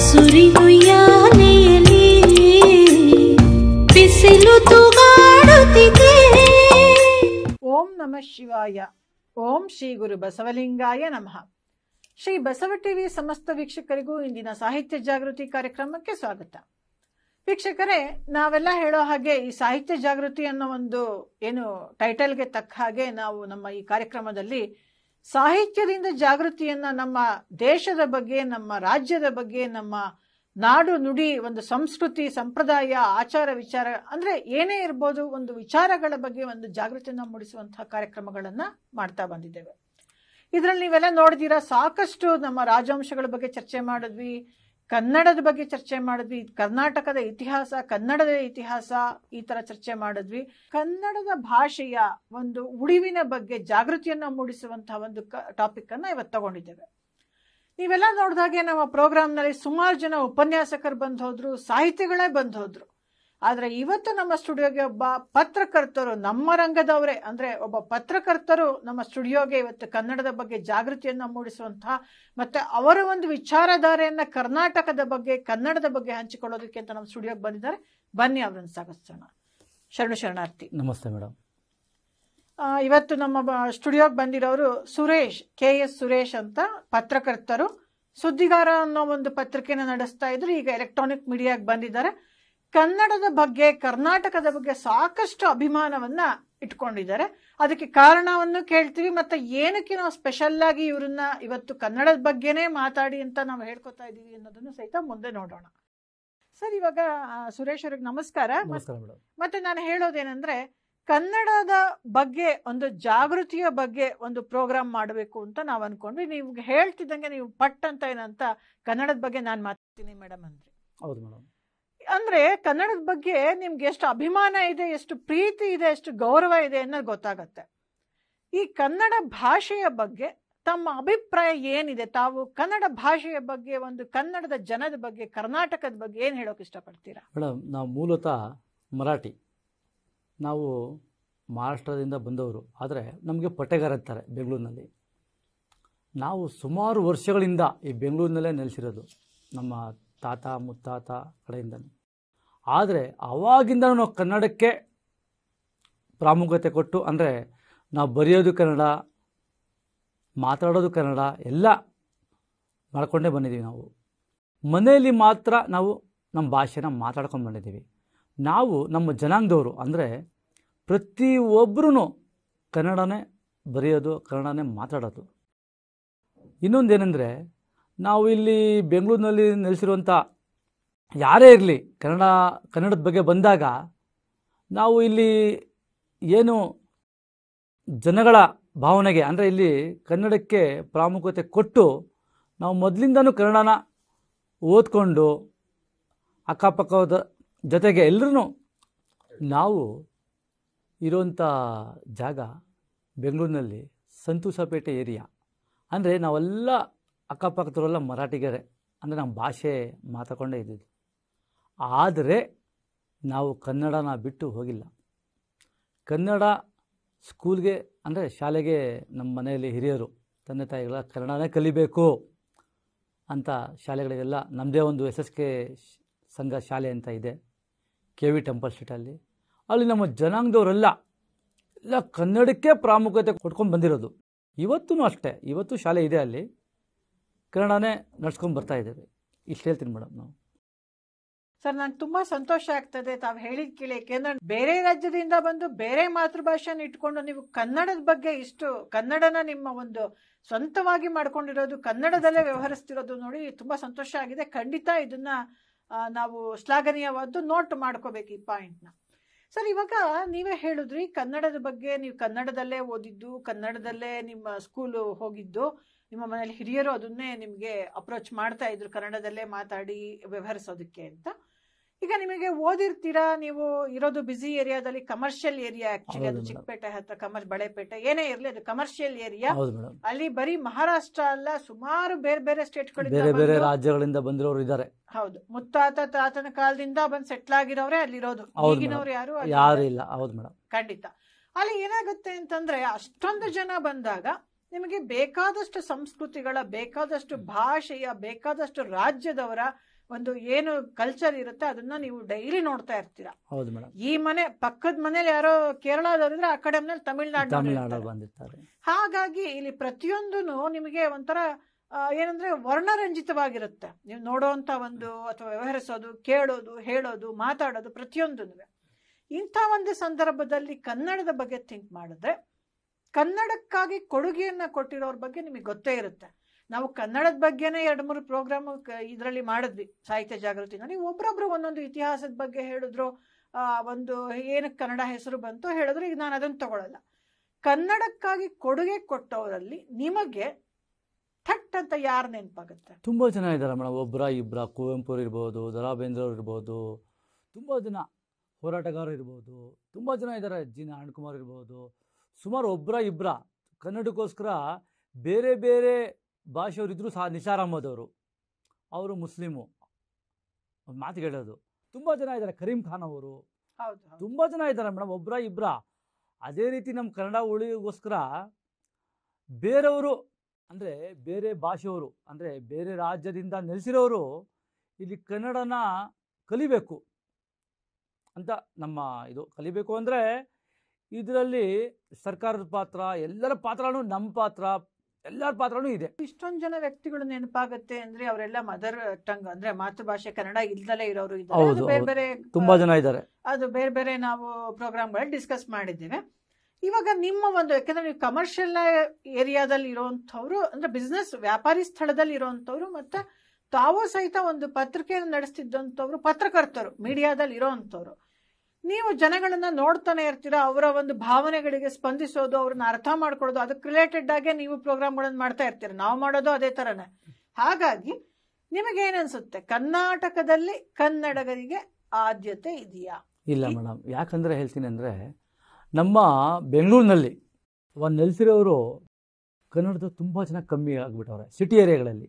ಓಂ ನಮಃ ಶಿವಾಯ ಓಂ ಶ್ರೀ ಗುರು ಬಸವಲಿಂಗಾಯ ನಮಃ ಶ್ರೀ ಬಸವ ಟಿವಿ ಸಮಸ್ತ ವೀಕ್ಷಕರಿಗೂ ಇಂದಿನ ಸಾಹಿತ್ಯ ಜಾಗೃತಿ ಕಾರ್ಯಕ್ರಮಕ್ಕೆ ಸ್ವಾಗತ ವೀಕ್ಷಕರೇ ನಾವೆಲ್ಲ ಹೇಳೋ ಹಾಗೆ ಈ ಸಾಹಿತ್ಯ ಜಾಗೃತಿ ಅನ್ನೋ ಒಂದು ಏನು ಟೈಟಲ್ಗೆ ತಕ್ಕ ಹಾಗೆ ನಾವು ನಮ್ಮ ಈ ಕಾರ್ಯಕ್ರಮದಲ್ಲಿ ಸಾಹಿತ್ಯದಿಂದ ಜಾಗೃತಿಯನ್ನ ನಮ್ಮ ದೇಶದ ಬಗ್ಗೆ ನಮ್ಮ ರಾಜ್ಯದ ಬಗ್ಗೆ ನಮ್ಮ ನಾಡು ನುಡಿ ಒಂದು ಸಂಸ್ಕೃತಿ ಸಂಪ್ರದಾಯ ಆಚಾರ ವಿಚಾರ ಅಂದ್ರೆ ಏನೇ ಇರ್ಬೋದು ಒಂದು ವಿಚಾರಗಳ ಬಗ್ಗೆ ಒಂದು ಜಾಗೃತಿಯನ್ನು ಮೂಡಿಸುವಂತಹ ಕಾರ್ಯಕ್ರಮಗಳನ್ನು ಮಾಡ್ತಾ ಬಂದಿದ್ದೇವೆ ಇದರಲ್ಲಿ ನೀವೆಲ್ಲ ನೋಡಿದಿರಾ ಸಾಕಷ್ಟು ನಮ್ಮ ರಾಜವಂಶಗಳ ಬಗ್ಗೆ ಚರ್ಚೆ ಮಾಡಿದ್ವಿ ಕನ್ನಡದ ಬಗ್ಗೆ ಚರ್ಚೆ ಮಾಡಿದ್ವಿ ಕರ್ನಾಟಕದ ಇತಿಹಾಸ ಕನ್ನಡದ ಇತಿಹಾಸ ಈ ತರ ಚರ್ಚೆ ಮಾಡಿದ್ವಿ ಕನ್ನಡದ ಭಾಷೆಯ ಒಂದು ಉಳಿವಿನ ಬಗ್ಗೆ ಜಾಗೃತಿಯನ್ನ ಮೂಡಿಸುವಂತಹ ಒಂದು ಟಾಪಿಕ್ ಅನ್ನ ಇವತ್ತು ತಗೊಂಡಿದ್ದೇವೆ ನೀವೆಲ್ಲ ನೋಡಿದಾಗೆ ನಮ್ಮ ನಲ್ಲಿ ಸುಮಾರು ಜನ ಉಪನ್ಯಾಸಕರು ಬಂದು ಹೋದ್ರು ಸಾಹಿತಿಗಳೇ ಬಂದು ಹೋದ್ರು ಆದ್ರೆ ಇವತ್ತು ನಮ್ಮ ಸ್ಟುಡಿಯೋಗೆ ಒಬ್ಬ ಪತ್ರಕರ್ತರು ನಮ್ಮ ರಂಗದವರೇ ಅಂದ್ರೆ ಒಬ್ಬ ಪತ್ರಕರ್ತರು ನಮ್ಮ ಸ್ಟುಡಿಯೋಗೆ ಇವತ್ತು ಕನ್ನಡದ ಬಗ್ಗೆ ಜಾಗೃತಿಯನ್ನ ಮೂಡಿಸುವಂತಹ ಮತ್ತೆ ಅವರ ಒಂದು ವಿಚಾರಧಾರೆಯನ್ನ ಕರ್ನಾಟಕದ ಬಗ್ಗೆ ಕನ್ನಡದ ಬಗ್ಗೆ ಹಂಚಿಕೊಳ್ಳೋದಕ್ಕೆ ಅಂತ ನಮ್ಮ ಸ್ಟುಡಿಯೋಗೆ ಬಂದಿದ್ದಾರೆ ಬನ್ನಿ ಅವರನ್ನು ಸ್ವಾಗತಿಸೋಣ ಶರಣು ಶರಣಾರ್ಥಿ ನಮಸ್ತೆ ಮೇಡಮ್ ಇವತ್ತು ನಮ್ಮ ಸ್ಟುಡಿಯೋಗೆ ಬಂದಿರೋರು ಸುರೇಶ್ ಕೆ ಎಸ್ ಸುರೇಶ್ ಅಂತ ಪತ್ರಕರ್ತರು ಸುದ್ದಿಗಾರ ಅನ್ನೋ ಒಂದು ಪತ್ರಿಕೆನ ನಡೆಸ್ತಾ ಇದ್ರು ಈಗ ಎಲೆಕ್ಟ್ರಾನಿಕ್ ಮೀಡಿಯಾಗೆ ಬಂದಿದ್ದಾರೆ ಕನ್ನಡದ ಬಗ್ಗೆ ಕರ್ನಾಟಕದ ಬಗ್ಗೆ ಸಾಕಷ್ಟು ಅಭಿಮಾನವನ್ನ ಇಟ್ಕೊಂಡಿದ್ದಾರೆ ಅದಕ್ಕೆ ಕಾರಣವನ್ನು ಕೇಳ್ತೀವಿ ಮತ್ತೆ ಏನಕ್ಕೆ ನಾವು ಸ್ಪೆಷಲ್ ಆಗಿ ಇವರನ್ನ ಇವತ್ತು ಕನ್ನಡದ ಬಗ್ಗೆನೇ ಮಾತಾಡಿ ಅಂತ ನಾವು ಹೇಳ್ಕೊತಾ ಇದೀವಿ ಅನ್ನೋದನ್ನು ಸಹಿತ ಮುಂದೆ ನೋಡೋಣ ಸರ್ ಇವಾಗ ಸುರೇಶ್ ಅವ್ರಿಗೆ ನಮಸ್ಕಾರ ಮತ್ತೆ ನಾನು ಹೇಳೋದೇನಂದ್ರೆ ಕನ್ನಡದ ಬಗ್ಗೆ ಒಂದು ಜಾಗೃತಿಯ ಬಗ್ಗೆ ಒಂದು ಪ್ರೋಗ್ರಾಮ್ ಮಾಡಬೇಕು ಅಂತ ನಾವು ಅನ್ಕೊಂಡ್ವಿ ನೀವು ಹೇಳ್ತಿದ್ದಂಗೆ ನೀವು ಪಟ್ ಅಂತ ಏನಂತ ಕನ್ನಡದ ಬಗ್ಗೆ ನಾನು ಮಾತಾಡ್ತೀನಿ ಮೇಡಮ್ ಅಂದ್ರೆ ಹೌದು ಅಂದ್ರೆ ಕನ್ನಡದ ಬಗ್ಗೆ ನಿಮ್ಗೆ ಎಷ್ಟು ಅಭಿಮಾನ ಇದೆ ಎಷ್ಟು ಪ್ರೀತಿ ಇದೆ ಎಷ್ಟು ಗೌರವ ಇದೆ ಅನ್ನೋದು ಗೊತ್ತಾಗತ್ತೆ ಈ ಕನ್ನಡ ಭಾಷೆಯ ಬಗ್ಗೆ ತಮ್ಮ ಅಭಿಪ್ರಾಯ ಏನಿದೆ ತಾವು ಕನ್ನಡ ಭಾಷೆಯ ಬಗ್ಗೆ ಒಂದು ಕನ್ನಡದ ಜನದ ಬಗ್ಗೆ ಕರ್ನಾಟಕದ ಬಗ್ಗೆ ಏನು ಹೇಳೋಕೆ ಇಷ್ಟಪಡ್ತೀರಾ ಮೇಡಮ್ ನಾವು ಮೂಲತಃ ಮರಾಠಿ ನಾವು ಮಹಾರಾಷ್ಟ್ರದಿಂದ ಬಂದವರು ಆದರೆ ನಮಗೆ ಪಟ್ಟೆಗಾರ ಇರ್ತಾರೆ ಬೆಂಗಳೂರಿನಲ್ಲಿ ನಾವು ಸುಮಾರು ವರ್ಷಗಳಿಂದ ಈ ಬೆಂಗಳೂರಿನಲ್ಲೇ ನೆಲೆಸಿರೋದು ನಮ್ಮ ತಾತ ಮುತ್ತಾತ ಕಡೆಯಿಂದಲೂ ಆದರೆ ಆವಾಗಿಂದ ನಾವು ಕನ್ನಡಕ್ಕೆ ಪ್ರಾಮುಖ್ಯತೆ ಕೊಟ್ಟು ಅಂದರೆ ನಾವು ಬರೆಯೋದು ಕನ್ನಡ ಮಾತಾಡೋದು ಕನ್ನಡ ಎಲ್ಲ ಮಾಡ್ಕೊಂಡೇ ಬಂದಿದ್ದೀವಿ ನಾವು ಮನೆಯಲ್ಲಿ ಮಾತ್ರ ನಾವು ನಮ್ಮ ಭಾಷೆನ ಮಾತಾಡ್ಕೊಂಡು ಬಂದಿದ್ದೀವಿ ನಾವು ನಮ್ಮ ಜನಾಂಗದವರು ಅಂದರೆ ಪ್ರತಿಯೊಬ್ಬರೂ ಕನ್ನಡನೇ ಬರೆಯೋದು ಕನ್ನಡನೇ ಮಾತಾಡೋದು ಇನ್ನೊಂದೇನೆಂದರೆ ನಾವು ಇಲ್ಲಿ ಬೆಂಗಳೂರಿನಲ್ಲಿ ನೆಲೆಸಿರುವಂಥ ಯಾರೇ ಇರಲಿ ಕನ್ನಡ ಕನ್ನಡದ ಬಗ್ಗೆ ಬಂದಾಗ ನಾವು ಇಲ್ಲಿ ಏನು ಜನಗಳ ಭಾವನೆಗೆ ಅಂದರೆ ಇಲ್ಲಿ ಕನ್ನಡಕ್ಕೆ ಪ್ರಾಮುಖ್ಯತೆ ಕೊಟ್ಟು ನಾವು ಮೊದಲಿಂದನೂ ಕನ್ನಡನ ಓದ್ಕೊಂಡು ಅಕ್ಕಪಕ್ಕದ ಜೊತೆಗೆ ಎಲ್ಲರೂ ನಾವು ಇರೋಂಥ ಜಾಗ ಬೆಂಗಳೂರಿನಲ್ಲಿ ಸಂತೋಷಪೇಟೆ ಏರಿಯಾ ಅಂದರೆ ನಾವೆಲ್ಲ ಅಕ್ಕಪಕ್ಕದವರೆಲ್ಲ ಮರಾಠಿಗರೇ ಅಂದರೆ ನಮ್ಮ ಭಾಷೆ ಮಾತಾಡೇ ಇದ್ದಿದ್ದು ಆದರೆ ನಾವು ಕನ್ನಡನ ಬಿಟ್ಟು ಹೋಗಿಲ್ಲ ಕನ್ನಡ ಸ್ಕೂಲ್ಗೆ ಅಂದರೆ ಶಾಲೆಗೆ ನಮ್ಮ ಮನೆಯಲ್ಲಿ ಹಿರಿಯರು ತಂದೆ ತಾಯಿಗಳ ಕನ್ನಡನೇ ಕಲಿಬೇಕು ಅಂತ ಶಾಲೆಗಳಿಗೆಲ್ಲ ನಮ್ಮದೇ ಒಂದು ಎಸ್ ಎಸ್ ಕೆ ಸಂಘ ಶಾಲೆ ಅಂತ ಇದೆ ಕೆ ವಿ ಟೆಂಪಲ್ ಸ್ಟ್ರೀಟಲ್ಲಿ ಅಲ್ಲಿ ನಮ್ಮ ಜನಾಂಗದವರೆಲ್ಲ ಎಲ್ಲ ಕನ್ನಡಕ್ಕೆ ಪ್ರಾಮುಖ್ಯತೆ ಕೊಟ್ಕೊಂಡು ಬಂದಿರೋದು ಇವತ್ತೂ ಅಷ್ಟೇ ಇವತ್ತು ಶಾಲೆ ಇದೆ ಅಲ್ಲಿ ಕನ್ನಡನೇ ನಡ್ಸ್ಕೊಂಡು ಬರ್ತಾ ಇಷ್ಟು ಹೇಳ್ತೀನಿ ಮೇಡಮ್ ನಾವು ಸರ್ ನಂಗೆ ತುಂಬಾ ಸಂತೋಷ ಆಗ್ತದೆ ತಾವು ಹೇಳಿದ ಕೇಳಿ ಯಾಕೆಂದ್ರೆ ಬೇರೆ ರಾಜ್ಯದಿಂದ ಬಂದು ಬೇರೆ ಮಾತೃಭಾಷೆನ ಇಟ್ಕೊಂಡು ನೀವು ಕನ್ನಡದ ಬಗ್ಗೆ ಇಷ್ಟು ಕನ್ನಡನ ನಿಮ್ಮ ಒಂದು ಸ್ವಂತವಾಗಿ ಮಾಡ್ಕೊಂಡಿರೋದು ಕನ್ನಡದಲ್ಲೇ ವ್ಯವಹರಿಸ್ತಿರೋದು ನೋಡಿ ತುಂಬಾ ಸಂತೋಷ ಆಗಿದೆ ಖಂಡಿತ ಇದನ್ನ ನಾವು ಶ್ಲಾಘನೀಯವಾದ್ದು ನೋಟ್ ಮಾಡ್ಕೋಬೇಕು ಈ ಪಾಯಿಂಟ್ನ ಸರ್ ಇವಾಗ ನೀವೇ ಹೇಳಿದ್ರಿ ಕನ್ನಡದ ಬಗ್ಗೆ ನೀವು ಕನ್ನಡದಲ್ಲೇ ಓದಿದ್ದು ಕನ್ನಡದಲ್ಲೇ ನಿಮ್ಮ ಸ್ಕೂಲು ಹೋಗಿದ್ದು ನಿಮ್ಮ ಮನೇಲಿ ಹಿರಿಯರು ಅದನ್ನೇ ನಿಮಗೆ ಅಪ್ರೋಚ್ ಮಾಡ್ತಾ ಇದ್ರು ಕನ್ನಡದಲ್ಲೇ ಮಾತಾಡಿ ವ್ಯವಹರಿಸೋದಕ್ಕೆ ಅಂತ ಈಗ ನಿಮಗೆ ಓದಿರ್ತೀರಾ ನೀವು ಇರೋದು ಬಿಸಿ ಏರಿಯಾದಲ್ಲಿ ಕಮರ್ಷಿಯಲ್ ಏರಿಯಾ ಆಕ್ಚುಲಿ ಅದು ಚಿಕ್ಕಪೇಟೆ ಹತ್ರ ಕಮರ್ ಬಳೆಪೇಟೆ ಏನೇ ಇರಲಿ ಅದು ಕಮರ್ಷಿಯಲ್ ಏರಿಯಾ ಅಲ್ಲಿ ಬರೀ ಮಹಾರಾಷ್ಟ್ರ ಅಲ್ಲ ಸುಮಾರು ಬೇರೆ ಬೇರೆ ಸ್ಟೇಟ್ ಬೇರೆ ಬೇರೆ ರಾಜ್ಯಗಳಿಂದ ಬಂದಿರೋರು ಇದ್ದಾರೆ ಹೌದು ಮುತ್ತಾತ ತಾತನ ಕಾಲದಿಂದ ಬಂದ್ ಸೆಟ್ಲ್ ಆಗಿರೋರೇ ಅಲ್ಲಿರೋದು ಈಗಿನವ್ರು ಯಾರು ಯಾರು ಇಲ್ಲ ಹೌದು ಮೇಡಮ್ ಖಂಡಿತ ಅಲ್ಲಿ ಏನಾಗುತ್ತೆ ಅಂತಂದ್ರೆ ಅಷ್ಟೊಂದು ಜನ ಬಂದಾಗ ನಿಮಗೆ ಬೇಕಾದಷ್ಟು ಸಂಸ್ಕೃತಿಗಳ ಬೇಕಾದಷ್ಟು ಭಾಷೆಯ ಬೇಕಾದಷ್ಟು ರಾಜ್ಯದವರ ಒಂದು ಏನು ಕಲ್ಚರ್ ಇರುತ್ತೆ ಅದನ್ನ ನೀವು ಡೈಲಿ ನೋಡ್ತಾ ಇರ್ತೀರಾ ಹೌದು ಈ ಮನೆ ಪಕ್ಕದ ಮನೇಲಿ ಯಾರೋ ಕೇರಳದವರಿದ್ರೆ ಆ ಕಡೆ ಮನೇಲಿ ತಮಿಳ್ನಾಡು ಬಂದಿರ್ತಾರೆ ಹಾಗಾಗಿ ಇಲ್ಲಿ ಪ್ರತಿಯೊಂದೂ ನಿಮಗೆ ಒಂಥರ ಏನಂದ್ರೆ ವರ್ಣರಂಜಿತವಾಗಿರುತ್ತೆ ನೀವು ನೋಡೋಂತ ಒಂದು ಅಥವಾ ವ್ಯವಹರಿಸೋದು ಕೇಳೋದು ಹೇಳೋದು ಮಾತಾಡೋದು ಪ್ರತಿಯೊಂದೂ ಇಂಥ ಒಂದು ಸಂದರ್ಭದಲ್ಲಿ ಕನ್ನಡದ ಬಗ್ಗೆ ಥಿಂಕ್ ಮಾಡಿದ್ರೆ ಕನ್ನಡಕ್ಕಾಗಿ ಕೊಡುಗೆಯನ್ನ ಕೊಟ್ಟಿರೋರ ಬಗ್ಗೆ ನಿಮಗೆ ಗೊತ್ತೇ ಇರುತ್ತೆ ನಾವು ಕನ್ನಡದ ಬಗ್ಗೆನೇ ಎರಡು ಮೂರು ಪ್ರೋಗ್ರಾಮ್ ಇದರಲ್ಲಿ ಮಾಡಿದ್ವಿ ಸಾಹಿತ್ಯ ಜಾಗೃತಿನಲ್ಲಿ ಒಬ್ಬರೊಬ್ರು ಒಂದೊಂದು ಇತಿಹಾಸದ ಬಗ್ಗೆ ಹೇಳಿದ್ರು ಒಂದು ಏನಕ್ಕೆ ಕನ್ನಡ ಹೆಸರು ಬಂತು ಹೇಳಿದ್ರು ಈಗ ನಾನು ಅದನ್ನು ತಗೊಳ್ಳಲ್ಲ ಕನ್ನಡಕ್ಕಾಗಿ ಕೊಡುಗೆ ಕೊಟ್ಟವರಲ್ಲಿ ನಿಮಗೆ ಥಟ್ ಅಂತ ಯಾರು ನೆನಪಾಗುತ್ತೆ ತುಂಬಾ ಜನ ಇದ್ದಾರೆ ಮೇಡಮ್ ಒಬ್ಬರ ಇಬ್ಬರ ಕುವೆಂಪು ಇರ್ಬೋದು ದರಾ ಇರ್ಬೋದು ತುಂಬಾ ಜನ ಹೋರಾಟಗಾರರು ಇರ್ಬೋದು ತುಂಬಾ ಜನ ಇದ್ದಾರೆ ಜಿ ಕುಮಾರ್ ಇರ್ಬೋದು ಸುಮಾರು ಒಬ್ಬರ ಇಬ್ಬರ ಕನ್ನಡಕ್ಕೋಸ್ಕರ ಬೇರೆ ಬೇರೆ ಭಾಷೆಯವರಿದ್ದರೂ ಸಹ ನಿಸಾರ್ ಅಹಮದ್ ಅವರು ಅವರು ಮುಸ್ಲಿಮು ಒಂದು ಮಾತು ಕೇಳೋದು ತುಂಬ ಜನ ಇದ್ದಾರೆ ಕರೀಂ ಖಾನ್ ಅವರು ತುಂಬ ಜನ ಇದ್ದಾರೆ ಮೇಡಮ್ ಒಬ್ರ ಇಬ್ಬರ ಅದೇ ರೀತಿ ನಮ್ಮ ಕನ್ನಡ ಉಳಿಗೋಸ್ಕರ ಬೇರೆಯವರು ಅಂದರೆ ಬೇರೆ ಭಾಷೆಯವರು ಅಂದರೆ ಬೇರೆ ರಾಜ್ಯದಿಂದ ನೆಲೆಸಿರೋರು ಇಲ್ಲಿ ಕನ್ನಡನ ಕಲಿಬೇಕು ಅಂತ ನಮ್ಮ ಇದು ಕಲಿಬೇಕು ಅಂದರೆ ಇದರಲ್ಲಿ ಸರ್ಕಾರದ ಪಾತ್ರ ಎಲ್ಲರ ಪಾತ್ರನೂ ನಮ್ಮ ಪಾತ್ರ ಎಲ್ಲರ ಪಾತ್ರನೂ ಇದೆ ಇಷ್ಟೊಂದು ಜನ ವ್ಯಕ್ತಿಗಳು ನೆನಪಾಗುತ್ತೆ ಅಂದ್ರೆ ಅವರೆಲ್ಲ ಮದರ್ ಟಂಗ್ ಅಂದ್ರೆ ಮಾತೃಭಾಷೆ ಕನ್ನಡ ಇಲ್ದಲೇ ಇರೋರು ಇದ್ದಾರೆ ಬೇರೆ ಬೇರೆ ತುಂಬಾ ಜನ ಇದ್ದಾರೆ ಅದು ಬೇರೆ ಬೇರೆ ನಾವು ಪ್ರೋಗ್ರಾಮ್ ಗಳಲ್ಲಿ ಡಿಸ್ಕಸ್ ಮಾಡಿದ್ದೇವೆ ಇವಾಗ ನಿಮ್ಮ ಒಂದು ಯಾಕಂದ್ರೆ ನೀವು ಕಮರ್ಷಿಯಲ್ ಏರಿಯಾದಲ್ಲಿ ಇರುವಂತವ್ರು ಅಂದ್ರೆ ಬಿಸ್ನೆಸ್ ವ್ಯಾಪಾರಿ ಸ್ಥಳದಲ್ಲಿ ಇರುವಂತವ್ರು ಮತ್ತೆ ತಾವು ಸಹಿತ ಒಂದು ಪತ್ರಿಕೆಯನ್ನು ನಡೆಸ್ತಿದ್ದಂತವ್ರು ಪತ್ರಕರ್ತರು ಮೀಡಿಯಾದಲ್ಲಿ ಇರೋವಂಥವ್ರು ನೀವು ಜನಗಳನ್ನ ನೋಡ್ತಾನೆ ಇರ್ತೀರಾ ಅವರ ಒಂದು ಭಾವನೆಗಳಿಗೆ ಸ್ಪಂದಿಸೋದು ಅವ್ರನ್ನ ಅರ್ಥ ಮಾಡ್ಕೊಳ್ಳೋದು ಅದಕ್ಕೆ ರಿಲೇಟೆಡ್ ಆಗಿ ನೀವು ಪ್ರೋಗ್ರಾಮ್ಗಳನ್ನು ಮಾಡ್ತಾ ಇರ್ತೀರ ನಾವು ಮಾಡೋದು ಅದೇ ತರನೇ ಹಾಗಾಗಿ ನಿಮಗೇನನ್ಸುತ್ತೆ ಕರ್ನಾಟಕದಲ್ಲಿ ಕನ್ನಡಗರಿಗೆ ಆದ್ಯತೆ ಇದೆಯಾ ಇಲ್ಲ ಮೇಡಮ್ ಯಾಕಂದ್ರೆ ಹೇಳ್ತೀನಿ ಅಂದ್ರೆ ನಮ್ಮ ಬೆಂಗಳೂರಿನಲ್ಲಿ ಒಂದು ನೆಲೆಸಿರೋರು ಕನ್ನಡದ ತುಂಬ ಜನ ಕಮ್ಮಿ ಆಗ್ಬಿಟ್ಟವ್ರೆ ಸಿಟಿ ಏರಿಯಾಗಳಲ್ಲಿ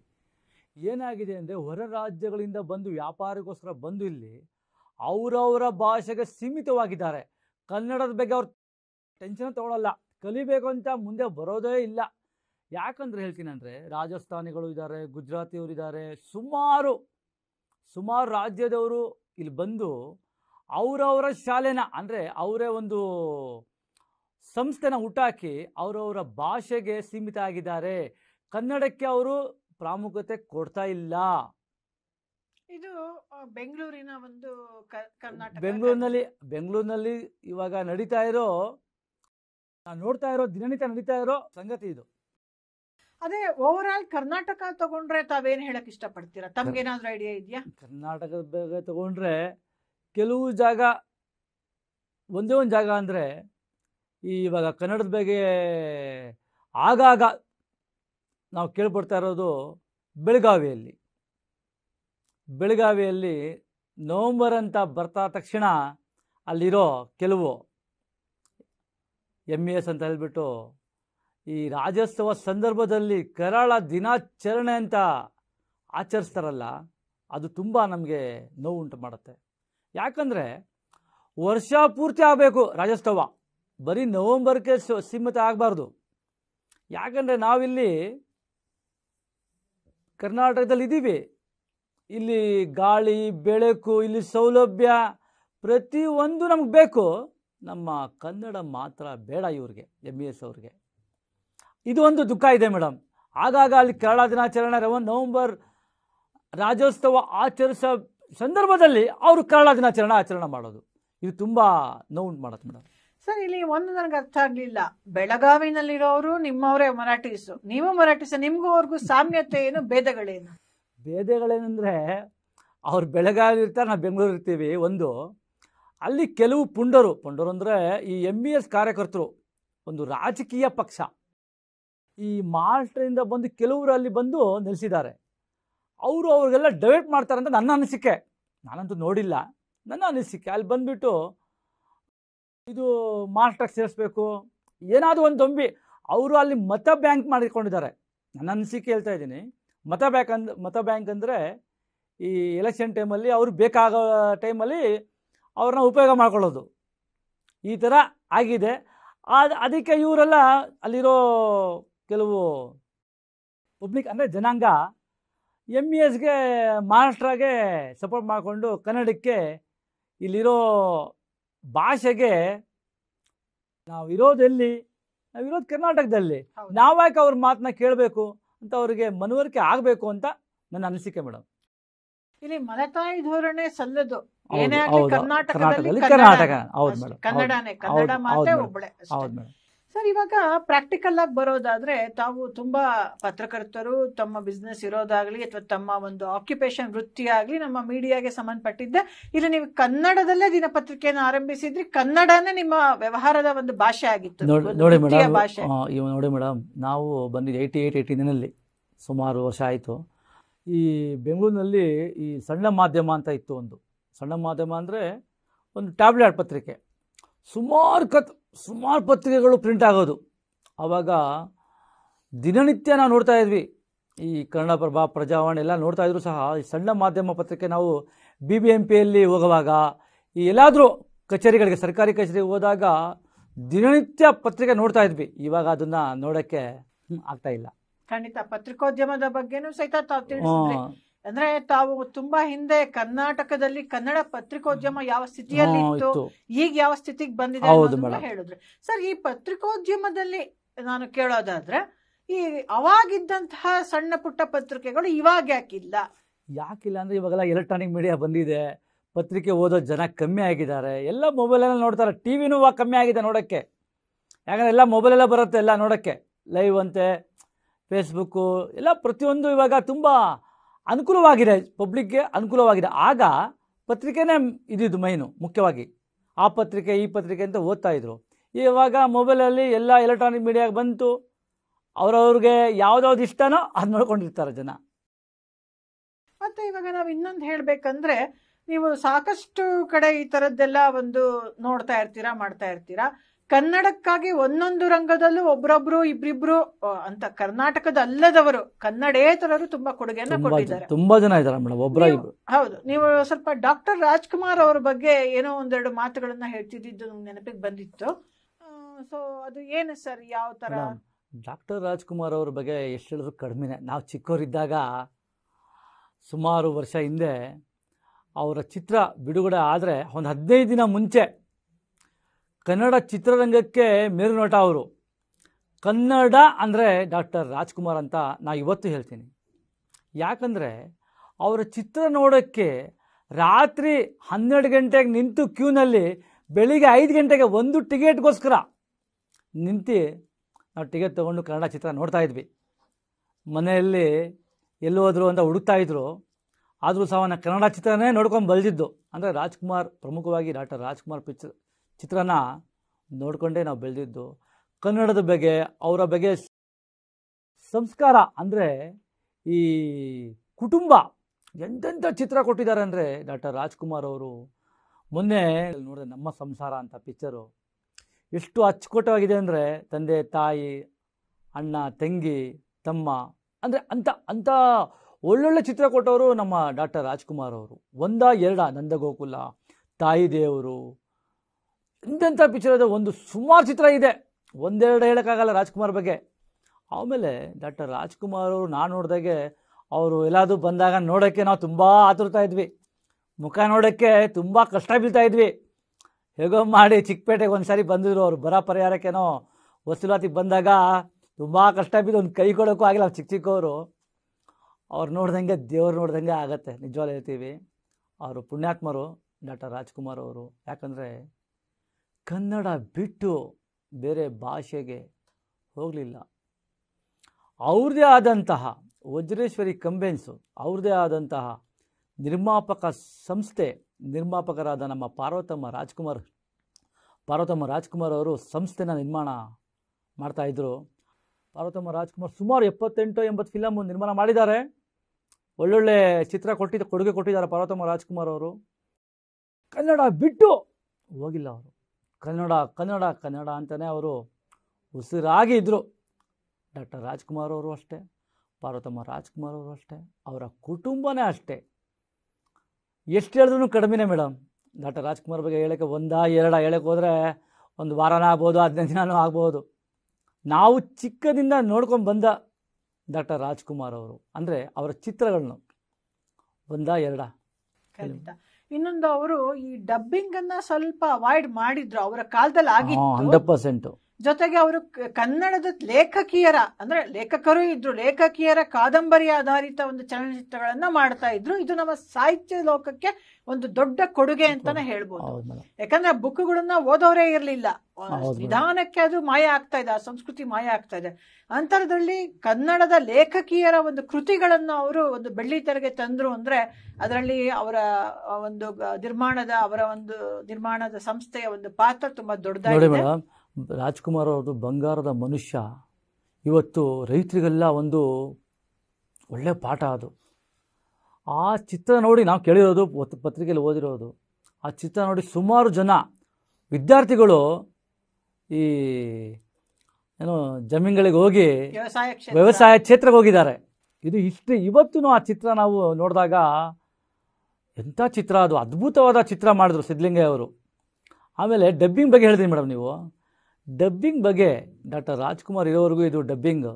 ಏನಾಗಿದೆ ಅಂದರೆ ಹೊರ ರಾಜ್ಯಗಳಿಂದ ಬಂದು ವ್ಯಾಪಾರಕ್ಕೋಸ್ಕರ ಬಂದು ಇಲ್ಲಿ ಅವರವರ ಭಾಷೆಗೆ ಸೀಮಿತವಾಗಿದ್ದಾರೆ ಕನ್ನಡದ ಬಗ್ಗೆ ಅವ್ರು ಟೆನ್ಷನ್ ತೊಗೊಳಲ್ಲ ಕಲಿಬೇಕು ಅಂತ ಮುಂದೆ ಬರೋದೇ ಇಲ್ಲ ಯಾಕಂದ್ರೆ ಹೇಳ್ತೀನಿ ಅಂದರೆ ರಾಜಸ್ಥಾನಿಗಳು ಇದ್ದಾರೆ ಗುಜರಾತಿಯವರು ಇದ್ದಾರೆ ಸುಮಾರು ಸುಮಾರು ರಾಜ್ಯದವರು ಇಲ್ಲಿ ಬಂದು ಅವರವರ ಶಾಲೆನ ಅಂದರೆ ಅವರೇ ಒಂದು ಸಂಸ್ಥೆನ ಹುಟ್ಟಾಕಿ ಅವರವರ ಭಾಷೆಗೆ ಸೀಮಿತ ಆಗಿದ್ದಾರೆ ಕನ್ನಡಕ್ಕೆ ಅವರು ಪ್ರಾಮುಖ್ಯತೆ ಕೊಡ್ತಾ ಇಲ್ಲ ಇದು ಬೆಂಗಳೂರಿನ ಒಂದು ಕರ್ನಾಟಕ ಬೆಂಗಳೂರಿನಲ್ಲಿ ಬೆಂಗಳೂರಿನಲ್ಲಿ ಇವಾಗ ನಡೀತಾ ಇರೋ ನೋಡ್ತಾ ಇರೋ ದಿನನಿತ್ಯ ನಡೀತಾ ಇರೋ ಸಂಗತಿ ಇದು ಅದೇ ಓವರ್ ಆಲ್ ಕರ್ನಾಟಕ ತಗೊಂಡ್ರೆ ತಾವೇನು ಹೇಳಕ್ ಇಷ್ಟಪಡ್ತೀರಾ ತಮ್ಗೇನಾದ್ರೂ ಐಡಿಯಾ ಇದೆಯಾ ಕರ್ನಾಟಕದ ಬಗ್ಗೆ ತಗೊಂಡ್ರೆ ಕೆಲವು ಜಾಗ ಒಂದೇ ಒಂದು ಜಾಗ ಅಂದರೆ ಈ ಇವಾಗ ಕನ್ನಡದ ಬಗ್ಗೆ ಆಗಾಗ ನಾವು ಕೇಳ್ಪಡ್ತಾ ಇರೋದು ಬೆಳಗಾವಿಯಲ್ಲಿ ಬೆಳಗಾವಿಯಲ್ಲಿ ನವಂಬರ್ ಅಂತ ಬರ್ತಾ ತಕ್ಷಣ ಅಲ್ಲಿರೋ ಕೆಲವು ಎಮ್ ಎಸ್ ಅಂತ ಹೇಳಿಬಿಟ್ಟು ಈ ರಾಜ್ಯೋತ್ಸವ ಸಂದರ್ಭದಲ್ಲಿ ಕರಾಳ ದಿನಾಚರಣೆ ಅಂತ ಆಚರಿಸ್ತಾರಲ್ಲ ಅದು ತುಂಬ ನಮಗೆ ನೋವು ಉಂಟು ಮಾಡುತ್ತೆ ಯಾಕಂದರೆ ವರ್ಷ ಪೂರ್ತಿ ಆಗಬೇಕು ರಾಜ್ಯೋತ್ಸವ ಬರೀ ನವಂಬರ್ಗೆ ಸೀಮಿತ ಆಗಬಾರ್ದು ಯಾಕಂದರೆ ನಾವಿಲ್ಲಿ ಕರ್ನಾಟಕದಲ್ಲಿ ಇದ್ದೀವಿ ಇಲ್ಲಿ ಗಾಳಿ ಬೆಳಕು ಇಲ್ಲಿ ಸೌಲಭ್ಯ ಪ್ರತಿಯೊಂದು ನಮ್ಗೆ ಬೇಕು ನಮ್ಮ ಕನ್ನಡ ಮಾತ್ರ ಬೇಡ ಇವ್ರಿಗೆ ಎಮ್ ಬಿ ಎಸ್ ಅವ್ರಿಗೆ ಇದು ಒಂದು ದುಃಖ ಇದೆ ಮೇಡಮ್ ಆಗಾಗ ಅಲ್ಲಿ ಕೇರಳ ದಿನಾಚರಣೆ ನವಂಬರ್ ರಾಜ್ಯೋತ್ಸವ ಆಚರಿಸೋ ಸಂದರ್ಭದಲ್ಲಿ ಅವರು ಕನ್ನಡ ದಿನಾಚರಣೆ ಆಚರಣೆ ಮಾಡೋದು ಇದು ತುಂಬ ನೋವು ಮಾಡುತ್ತೆ ಮೇಡಮ್ ಸರ್ ಇಲ್ಲಿ ಒಂದು ನನಗೆ ಅರ್ಥ ಆಗಲಿಲ್ಲ ಬೆಳಗಾವಿನಲ್ಲಿರೋರು ನಿಮ್ಮವರೇ ಮರಾಠೀಸು ನೀವು ಮರಾಠೀಸು ನಿಮಗೂ ಅವ್ರಿಗೂ ಸಾಮ್ಯತೆ ಏನು ಭೇದಗಳೇನು ಭೇದಗಳೇನೆಂದರೆ ಅವ್ರು ಬೆಳಗಾವಿ ಇರ್ತಾರೆ ನಾವು ಬೆಂಗಳೂರು ಇರ್ತೀವಿ ಒಂದು ಅಲ್ಲಿ ಕೆಲವು ಪುಂಡರು ಪುಂಡರು ಅಂದರೆ ಈ ಎಮ್ ಬಿ ಎಸ್ ಕಾರ್ಯಕರ್ತರು ಒಂದು ರಾಜಕೀಯ ಪಕ್ಷ ಈ ಮಹಾರಾಷ್ಟ್ರದಿಂದ ಬಂದು ಕೆಲವರು ಅಲ್ಲಿ ಬಂದು ನೆಲೆಸಿದ್ದಾರೆ ಅವರು ಅವ್ರಿಗೆಲ್ಲ ಡೆವಲಪ್ ಮಾಡ್ತಾರೆ ಅಂತ ನನ್ನ ಅನಿಸಿಕೆ ನಾನಂತೂ ನೋಡಿಲ್ಲ ನನ್ನ ಅನಿಸಿಕೆ ಅಲ್ಲಿ ಬಂದುಬಿಟ್ಟು ಇದು ಮಹಾರಾಷ್ಟ್ರಕ್ಕೆ ಸೇರಿಸ್ಬೇಕು ಏನಾದರೂ ಒಂದು ದೊಂಬಿ ಅವರು ಅಲ್ಲಿ ಮತ ಬ್ಯಾಂಕ್ ಮಾಡಿಕೊಂಡಿದ್ದಾರೆ ನನ್ನ ಅನಿಸಿಕೆ ಹೇಳ್ತಾ ಇದ್ದೀನಿ ಮತ ಬ್ಯಾಂಕ್ ಅಂದ್ ಮತ ಬ್ಯಾಂಕ್ ಅಂದರೆ ಈ ಎಲೆಕ್ಷನ್ ಟೈಮಲ್ಲಿ ಅವರು ಬೇಕಾಗೋ ಟೈಮಲ್ಲಿ ಅವ್ರನ್ನ ಉಪಯೋಗ ಮಾಡ್ಕೊಳ್ಳೋದು ಈ ಥರ ಆಗಿದೆ ಅದು ಅದಕ್ಕೆ ಇವರೆಲ್ಲ ಅಲ್ಲಿರೋ ಕೆಲವು ಪಬ್ಲಿಕ್ ಅಂದರೆ ಜನಾಂಗ ಎಮ್ ಇ e ಎಸ್ಗೆ ಮಹಾರಾಷ್ಟ್ರಗೆ ಸಪೋರ್ಟ್ ಮಾಡಿಕೊಂಡು ಕನ್ನಡಕ್ಕೆ ಇಲ್ಲಿರೋ ಭಾಷೆಗೆ ನಾವು ಇರೋದೆಲ್ಲಿ ನಾವು ಇರೋದು ಕರ್ನಾಟಕದಲ್ಲಿ ನಾವ್ಯಾಕೆ ಅವ್ರ ಮಾತನ್ನ ಕೇಳಬೇಕು ಅಂತ ಅವರಿಗೆ ಮನವರಿಕೆ ಆಗಬೇಕು ಅಂತ ನನ್ನ ಅನಿಸಿಕೆ ಮೇಡಮ್ ಇಲ್ಲಿ ಮಲತಾಯಿ ಧೋರಣೆ ಸಲ್ಲದು ಕರ್ನಾಟಕದಲ್ಲಿ ಕರ್ನಾಟಕ ಹೌದು ಮೇಡಮ್ ಹೌದು ಮೇಡಮ್ ಸರ್ ಇವಾಗ ಪ್ರಾಕ್ಟಿಕಲ್ ಆಗಿ ಬರೋದಾದ್ರೆ ತಾವು ತುಂಬಾ ಪತ್ರಕರ್ತರು ತಮ್ಮ ಬಿಸ್ನೆಸ್ ಇರೋದಾಗ್ಲಿ ಅಥವಾ ತಮ್ಮ ಒಂದು ಆಕ್ಯುಪೇಷನ್ ಆಗ್ಲಿ ನಮ್ಮ ಮೀಡಿಯಾಗೆ ಸಂಬಂಧಪಟ್ಟಿದ್ದೆ ಇಲ್ಲ ನೀವು ಕನ್ನಡದಲ್ಲೇ ದಿನಪತ್ರಿಕೆಯನ್ನು ಆರಂಭಿಸಿದ್ರಿ ಕನ್ನಡನೇ ನಿಮ್ಮ ವ್ಯವಹಾರದ ಒಂದು ಭಾಷೆ ಆಗಿತ್ತು ನೋಡಿ ಮೇಡಮ್ ನೋಡಿ ಮೇಡಮ್ ನಾವು ಬಂದಿದ್ದು ಏಯ್ಟಿ ಏಯ್ಟ್ ಏಯ್ಟಿ ಸುಮಾರು ವರ್ಷ ಆಯಿತು ಈ ಬೆಂಗಳೂರಿನಲ್ಲಿ ಈ ಸಣ್ಣ ಮಾಧ್ಯಮ ಅಂತ ಇತ್ತು ಒಂದು ಸಣ್ಣ ಮಾಧ್ಯಮ ಅಂದರೆ ಒಂದು ಟ್ಯಾಬ್ಲೆಟ್ ಪತ್ರಿಕೆ ಸುಮಾರು ಕತ್ ಸುಮಾರು ಪತ್ರಿಕೆಗಳು ಪ್ರಿಂಟ್ ಆಗೋದು ಆವಾಗ ದಿನನಿತ್ಯ ನಾವು ನೋಡ್ತಾ ಇದ್ವಿ ಈ ಕನ್ನಡ ಪ್ರಭಾ ಪ್ರಜಾವಾಣಿ ಎಲ್ಲ ನೋಡ್ತಾ ಇದ್ರು ಸಹ ಈ ಸಣ್ಣ ಮಾಧ್ಯಮ ಪತ್ರಿಕೆ ನಾವು ಬಿ ಬಿ ಎಂ ಪಿಯಲ್ಲಿ ಹೋಗುವಾಗ ಈ ಎಲ್ಲಾದರೂ ಕಚೇರಿಗಳಿಗೆ ಸರ್ಕಾರಿ ಕಚೇರಿಗೆ ಹೋದಾಗ ದಿನನಿತ್ಯ ಪತ್ರಿಕೆ ನೋಡ್ತಾ ಇದ್ವಿ ಇವಾಗ ಅದನ್ನು ನೋಡೋಕ್ಕೆ ಆಗ್ತಾ ಇಲ್ಲ ಖಂಡಿತ ಪತ್ರಿಕೋದ್ಯಮದ ಬಗ್ಗೆನೂ ಸಹಿತ ಅಂದ್ರೆ ತಾವು ತುಂಬಾ ಹಿಂದೆ ಕರ್ನಾಟಕದಲ್ಲಿ ಕನ್ನಡ ಪತ್ರಿಕೋದ್ಯಮ ಯಾವ ಸ್ಥಿತಿಯಲ್ಲಿ ಇತ್ತು ಈಗ ಯಾವ ಸ್ಥಿತಿಗೆ ಬಂದಿದೆ ಹೇಳಿದ್ರೆ ಸರ್ ಈ ಪತ್ರಿಕೋದ್ಯಮದಲ್ಲಿ ನಾನು ಕೇಳೋದಾದ್ರೆ ಈ ಅವಾಗಿದ್ದಂತಹ ಸಣ್ಣ ಪುಟ್ಟ ಪತ್ರಿಕೆಗಳು ಇವಾಗ ಯಾಕಿಲ್ಲ ಯಾಕಿಲ್ಲ ಅಂದ್ರೆ ಇವಾಗೆಲ್ಲ ಎಲೆಕ್ಟ್ರಾನಿಕ್ ಮೀಡಿಯಾ ಬಂದಿದೆ ಪತ್ರಿಕೆ ಓದೋ ಜನ ಕಮ್ಮಿ ಆಗಿದ್ದಾರೆ ಎಲ್ಲ ಮೊಬೈಲ್ ಎಲ್ಲ ನೋಡ್ತಾರೆ ಟಿವಿನೂ ವಿನೂ ಕಮ್ಮಿ ಆಗಿದೆ ನೋಡಕ್ಕೆ ಯಾಕಂದ್ರೆ ಎಲ್ಲ ಮೊಬೈಲೆಲ್ಲ ಬರುತ್ತೆ ಎಲ್ಲ ನೋಡಕ್ಕೆ ಲೈವ್ ಅಂತೆ ಫೇಸ್ಬುಕ್ಕು ಎಲ್ಲ ಪ್ರತಿಯೊಂದು ಇವಾಗ ತುಂಬಾ ಅನುಕೂಲವಾಗಿದೆ ಪಬ್ಲಿಕ್ಗೆ ಅನುಕೂಲವಾಗಿದೆ ಆಗ ಪತ್ರಿಕೆನೇ ಇದಿದ್ದು ಮೈನು ಮುಖ್ಯವಾಗಿ ಆ ಪತ್ರಿಕೆ ಈ ಪತ್ರಿಕೆ ಅಂತ ಓದ್ತಾ ಇದ್ರು ಇವಾಗ ಮೊಬೈಲಲ್ಲಿ ಎಲ್ಲ ಎಲೆಕ್ಟ್ರಾನಿಕ್ ಮೀಡಿಯಾಗೆ ಬಂತು ಅವ್ರವ್ರಿಗೆ ಯಾವ್ದಾವ್ದು ಇಷ್ಟನೋ ಅದು ನೋಡ್ಕೊಂಡಿರ್ತಾರೆ ಜನ ಮತ್ತೆ ಇವಾಗ ನಾವು ಇನ್ನೊಂದು ಹೇಳಬೇಕಂದ್ರೆ ನೀವು ಸಾಕಷ್ಟು ಕಡೆ ಈ ಥರದ್ದೆಲ್ಲ ಒಂದು ನೋಡ್ತಾ ಇರ್ತೀರಾ ಮಾಡ್ತಾ ಇರ್ತೀರಾ ಕನ್ನಡಕ್ಕಾಗಿ ಒಂದೊಂದು ರಂಗದಲ್ಲೂ ಒಬ್ರೊಬ್ರು ಇಬ್ರಿಬ್ರು ಅಂತ ಕರ್ನಾಟಕದ ಅಲ್ಲದವರು ಕನ್ನಡೇತರರು ತುಂಬಾ ಕೊಡುಗೆಯನ್ನ ಕೊಟ್ಟಿದ್ದಾರೆ ತುಂಬಾ ಜನ ಇದ್ದಾರೆ ಮೇಡಮ್ ಒಬ್ಬರ ಹೌದು ನೀವು ಸ್ವಲ್ಪ ಡಾಕ್ಟರ್ ರಾಜ್ಕುಮಾರ್ ಅವರ ಬಗ್ಗೆ ಏನೋ ಒಂದೆರಡು ಮಾತುಗಳನ್ನ ಹೇಳ್ತಿದ್ದು ನೆನಪಿಗೆ ಬಂದಿತ್ತು ಸೊ ಅದು ಏನು ಸರ್ ಯಾವ ತರ ಡಾಕ್ಟರ್ ರಾಜ್ಕುಮಾರ್ ಅವ್ರ ಬಗ್ಗೆ ಎಷ್ಟು ಹೇಳಿದ್ರು ಕಡಿಮೆನೆ ನಾವು ಚಿಕ್ಕವರಿದ್ದಾಗ ಸುಮಾರು ವರ್ಷ ಹಿಂದೆ ಅವರ ಚಿತ್ರ ಬಿಡುಗಡೆ ಆದರೆ ಒಂದು ಹದಿನೈದು ದಿನ ಮುಂಚೆ ಕನ್ನಡ ಚಿತ್ರರಂಗಕ್ಕೆ ಮೇರುನೋಟ ಅವರು ಕನ್ನಡ ಅಂದರೆ ಡಾಕ್ಟರ್ ರಾಜ್ಕುಮಾರ್ ಅಂತ ನಾ ಇವತ್ತು ಹೇಳ್ತೀನಿ ಯಾಕಂದರೆ ಅವರ ಚಿತ್ರ ನೋಡೋಕ್ಕೆ ರಾತ್ರಿ ಹನ್ನೆರಡು ಗಂಟೆಗೆ ನಿಂತು ಕ್ಯೂನಲ್ಲಿ ಬೆಳಿಗ್ಗೆ ಐದು ಗಂಟೆಗೆ ಒಂದು ಟಿಕೆಟ್ಗೋಸ್ಕರ ನಿಂತು ನಾವು ಟಿಕೆಟ್ ತೊಗೊಂಡು ಕನ್ನಡ ಚಿತ್ರ ನೋಡ್ತಾ ಇದ್ವಿ ಮನೆಯಲ್ಲಿ ಎಲ್ಲೋದ್ರು ಅಂತ ಹುಡುಕ್ತಾ ಇದ್ರು ಆದರೂ ಸಹ ನಾನು ಕನ್ನಡ ಚಿತ್ರನೇ ನೋಡ್ಕೊಂಡು ಬಲ್ದಿದ್ದು ಅಂದರೆ ರಾಜ್ಕುಮಾರ್ ಪ್ರಮುಖವಾಗಿ ಡಾಕ್ಟರ್ ರಾಜ್ಕುಮಾರ್ ಪಿಕ್ಚರ್ ಚಿತ್ರನ ನೋಡಿಕೊಂಡೇ ನಾವು ಬೆಳೆದಿದ್ದು ಕನ್ನಡದ ಬಗ್ಗೆ ಅವರ ಬಗ್ಗೆ ಸಂಸ್ಕಾರ ಅಂದರೆ ಈ ಕುಟುಂಬ ಎಂತೆಂಥ ಚಿತ್ರ ಕೊಟ್ಟಿದ್ದಾರೆ ಅಂದರೆ ಡಾಕ್ಟರ್ ರಾಜ್ಕುಮಾರ್ ಅವರು ಮೊನ್ನೆ ನೋಡಿದ್ರೆ ನಮ್ಮ ಸಂಸಾರ ಅಂತ ಪಿಕ್ಚರು ಎಷ್ಟು ಅಚ್ಚುಕೊಟ್ಟವಾಗಿದೆ ಅಂದರೆ ತಂದೆ ತಾಯಿ ಅಣ್ಣ ತಂಗಿ ತಮ್ಮ ಅಂದರೆ ಅಂಥ ಅಂಥ ಒಳ್ಳೊಳ್ಳೆ ಚಿತ್ರ ಕೊಟ್ಟವರು ನಮ್ಮ ಡಾಕ್ಟರ್ ರಾಜ್ಕುಮಾರ್ ಅವರು ಒಂದ ಎರಡ ನಂದಗೋಕುಲ ತಾಯಿ ದೇವರು ಇಂಥ ಪಿಕ್ಚರ್ ಇದೆ ಒಂದು ಸುಮಾರು ಚಿತ್ರ ಇದೆ ಒಂದೆರಡು ಹೇಳೋಕ್ಕಾಗಲ್ಲ ರಾಜ್ಕುಮಾರ್ ಬಗ್ಗೆ ಆಮೇಲೆ ಡಾಕ್ಟರ್ ರಾಜ್ಕುಮಾರ್ ಅವರು ನಾನು ನೋಡಿದಾಗೆ ಅವರು ಎಲ್ಲಾದರೂ ಬಂದಾಗ ನೋಡೋಕ್ಕೆ ನಾವು ತುಂಬ ಆತುರ್ತಾ ಇದ್ವಿ ಮುಖ ನೋಡೋಕ್ಕೆ ತುಂಬ ಕಷ್ಟ ಬೀಳ್ತಾ ಇದ್ವಿ ಹೇಗೋ ಮಾಡಿ ಚಿಕ್ಕಪೇಟೆಗೆ ಒಂದು ಸಾರಿ ಬಂದಿದ್ರು ಅವರು ಬರ ಪರಿಹಾರಕ್ಕೇನೋ ವಸೂಲಾತಿಗೆ ಬಂದಾಗ ತುಂಬ ಕಷ್ಟ ಬಿದ್ದು ಒಂದು ಕೈ ಕೊಡೋಕ್ಕೂ ಆಗಿಲ್ಲ ಚಿಕ್ಕ ಚಿಕ್ಕವರು ಅವ್ರು ನೋಡ್ದಂಗೆ ದೇವ್ರು ನೋಡ್ದಂಗೆ ಆಗತ್ತೆ ನಿಜವಾಗ್ಲೂ ಹೇಳ್ತೀವಿ ಅವರು ಪುಣ್ಯಾತ್ಮರು ಡಾಕ್ಟರ್ ರಾಜ್ಕುಮಾರ್ ಅವರು ಯಾಕಂದರೆ ಕನ್ನಡ ಬಿಟ್ಟು ಬೇರೆ ಭಾಷೆಗೆ ಹೋಗಲಿಲ್ಲ ಅವ್ರದ್ದೇ ಆದಂತಹ ವಜ್ರೇಶ್ವರಿ ಕಂಬೆನ್ಸು ಅವ್ರದ್ದೇ ಆದಂತಹ ನಿರ್ಮಾಪಕ ಸಂಸ್ಥೆ ನಿರ್ಮಾಪಕರಾದ ನಮ್ಮ ಪಾರ್ವತಮ್ಮ ರಾಜ್ಕುಮಾರ್ ಪಾರ್ವತಮ್ಮ ರಾಜ್ಕುಮಾರ್ ಅವರು ಸಂಸ್ಥೆನ ನಿರ್ಮಾಣ ಮಾಡ್ತಾಯಿದ್ರು ಪಾರ್ವತಮ್ಮ ರಾಜ್ಕುಮಾರ್ ಸುಮಾರು ಎಪ್ಪತ್ತೆಂಟು ಎಂಬತ್ತು ಫಿಲಮ್ ನಿರ್ಮಾಣ ಮಾಡಿದ್ದಾರೆ ಒಳ್ಳೊಳ್ಳೆ ಚಿತ್ರ ಕೊಟ್ಟಿದ್ದ ಕೊಡುಗೆ ಕೊಟ್ಟಿದ್ದಾರೆ ಪಾರ್ವತಮ್ಮ ರಾಜ್ಕುಮಾರ್ ಅವರು ಕನ್ನಡ ಬಿಟ್ಟು ಹೋಗಿಲ್ಲ ಅವರು ಕನ್ನಡ ಕನ್ನಡ ಕನ್ನಡ ಅಂತಲೇ ಅವರು ಉಸಿರಾಗಿ ಇದ್ದರು ಡಾಕ್ಟರ್ ರಾಜ್ಕುಮಾರ್ ಅವರು ಅಷ್ಟೇ ಪಾರ್ವತಮ್ಮ ರಾಜ್ಕುಮಾರ್ ಅವರು ಅಷ್ಟೇ ಅವರ ಕುಟುಂಬನೇ ಅಷ್ಟೇ ಎಷ್ಟು ಹೇಳಿದ್ರು ಕಡಿಮೆನೇ ಮೇಡಮ್ ಡಾಕ್ಟರ್ ರಾಜ್ಕುಮಾರ್ ಬಗ್ಗೆ ಹೇಳೋಕ್ಕೆ ಒಂದ ಎರಡ ಹೇಳಕ್ಕೆ ಹೋದರೆ ಒಂದು ವಾರನೇ ಆಗ್ಬೋದು ಹದಿನೈದು ದಿನವೂ ಆಗ್ಬೋದು ನಾವು ಚಿಕ್ಕದಿಂದ ನೋಡ್ಕೊಂಡು ಬಂದ ಡಾಕ್ಟರ್ ರಾಜ್ಕುಮಾರ್ ಅವರು ಅಂದರೆ ಅವರ ಚಿತ್ರಗಳನ್ನು ಒಂದ ಎರಡ ಇನ್ನೊಂದು ಅವರು ಈ ಡಬ್ಬಿಂಗ್ ಅನ್ನ ಸ್ವಲ್ಪ ಅವಾಯ್ಡ್ ಮಾಡಿದ್ರು ಅವರ ಕಾಲದಲ್ಲಿ ಆಗಿತ್ತು ಹಂಡ್ರೆಡ್ ಪರ್ಸೆಂಟ್ ಜೊತೆಗೆ ಅವರು ಕನ್ನಡದ ಲೇಖಕಿಯರ ಅಂದ್ರೆ ಲೇಖಕರು ಇದ್ರು ಲೇಖಕಿಯರ ಕಾದಂಬರಿ ಆಧಾರಿತ ಒಂದು ಚಲನಚಿತ್ರಗಳನ್ನ ಮಾಡ್ತಾ ಇದ್ರು ಇದು ನಮ್ಮ ಸಾಹಿತ್ಯ ಲೋಕಕ್ಕೆ ಒಂದು ದೊಡ್ಡ ಕೊಡುಗೆ ಅಂತಾನೆ ಹೇಳ್ಬೋದು ಯಾಕಂದ್ರೆ ಬುಕ್ಗಳನ್ನ ಓದೋರೇ ಇರಲಿಲ್ಲ ನಿಧಾನಕ್ಕೆ ಅದು ಮಾಯ ಆಗ್ತಾ ಇದೆ ಆ ಸಂಸ್ಕೃತಿ ಮಾಯ ಆಗ್ತಾ ಇದೆ ಅಂತರದಲ್ಲಿ ಕನ್ನಡದ ಲೇಖಕಿಯರ ಒಂದು ಕೃತಿಗಳನ್ನು ಅವರು ಒಂದು ಬೆಳ್ಳಿ ತೆರೆಗೆ ತಂದ್ರು ಅಂದ್ರೆ ಅದರಲ್ಲಿ ಅವರ ಒಂದು ನಿರ್ಮಾಣದ ಅವರ ಒಂದು ನಿರ್ಮಾಣದ ಸಂಸ್ಥೆಯ ಒಂದು ಪಾತ್ರ ತುಂಬಾ ದೊಡ್ಡದಾಗಿದೆ ರಾಜ್ಕುಮಾರ್ ಅವ್ರದ್ದು ಬಂಗಾರದ ಮನುಷ್ಯ ಇವತ್ತು ರೈತರಿಗೆಲ್ಲ ಒಂದು ಒಳ್ಳೆಯ ಪಾಠ ಅದು ಆ ಚಿತ್ರ ನೋಡಿ ನಾವು ಕೇಳಿರೋದು ಪತ್ರಿಕೆಯಲ್ಲಿ ಓದಿರೋದು ಆ ಚಿತ್ರ ನೋಡಿ ಸುಮಾರು ಜನ ವಿದ್ಯಾರ್ಥಿಗಳು ಈ ಏನು ಜಮೀನುಗಳಿಗೆ ಹೋಗಿ ವ್ಯವಸಾಯ ಕ್ಷೇತ್ರಕ್ಕೆ ಹೋಗಿದ್ದಾರೆ ಇದು ಇಷ್ಟು ಇವತ್ತು ಆ ಚಿತ್ರ ನಾವು ನೋಡಿದಾಗ ಎಂಥ ಚಿತ್ರ ಅದು ಅದ್ಭುತವಾದ ಚಿತ್ರ ಮಾಡಿದ್ರು ಸಿದ್ಧಲಿಂಗಯ್ಯ ಅವರು ಆಮೇಲೆ ಡಬ್ಬಿಂಗ್ ಬಗ್ಗೆ ಹೇಳಿದ್ರಿ ಮೇಡಮ್ ನೀವು ಡಬ್ಬಿಂಗ್ ಬಗ್ಗೆ ಡಾಕ್ಟರ್ ರಾಜ್ಕುಮಾರ್ ಇರೋವರೆಗೂ ಇದು ಡಬ್ಬಿಂಗ್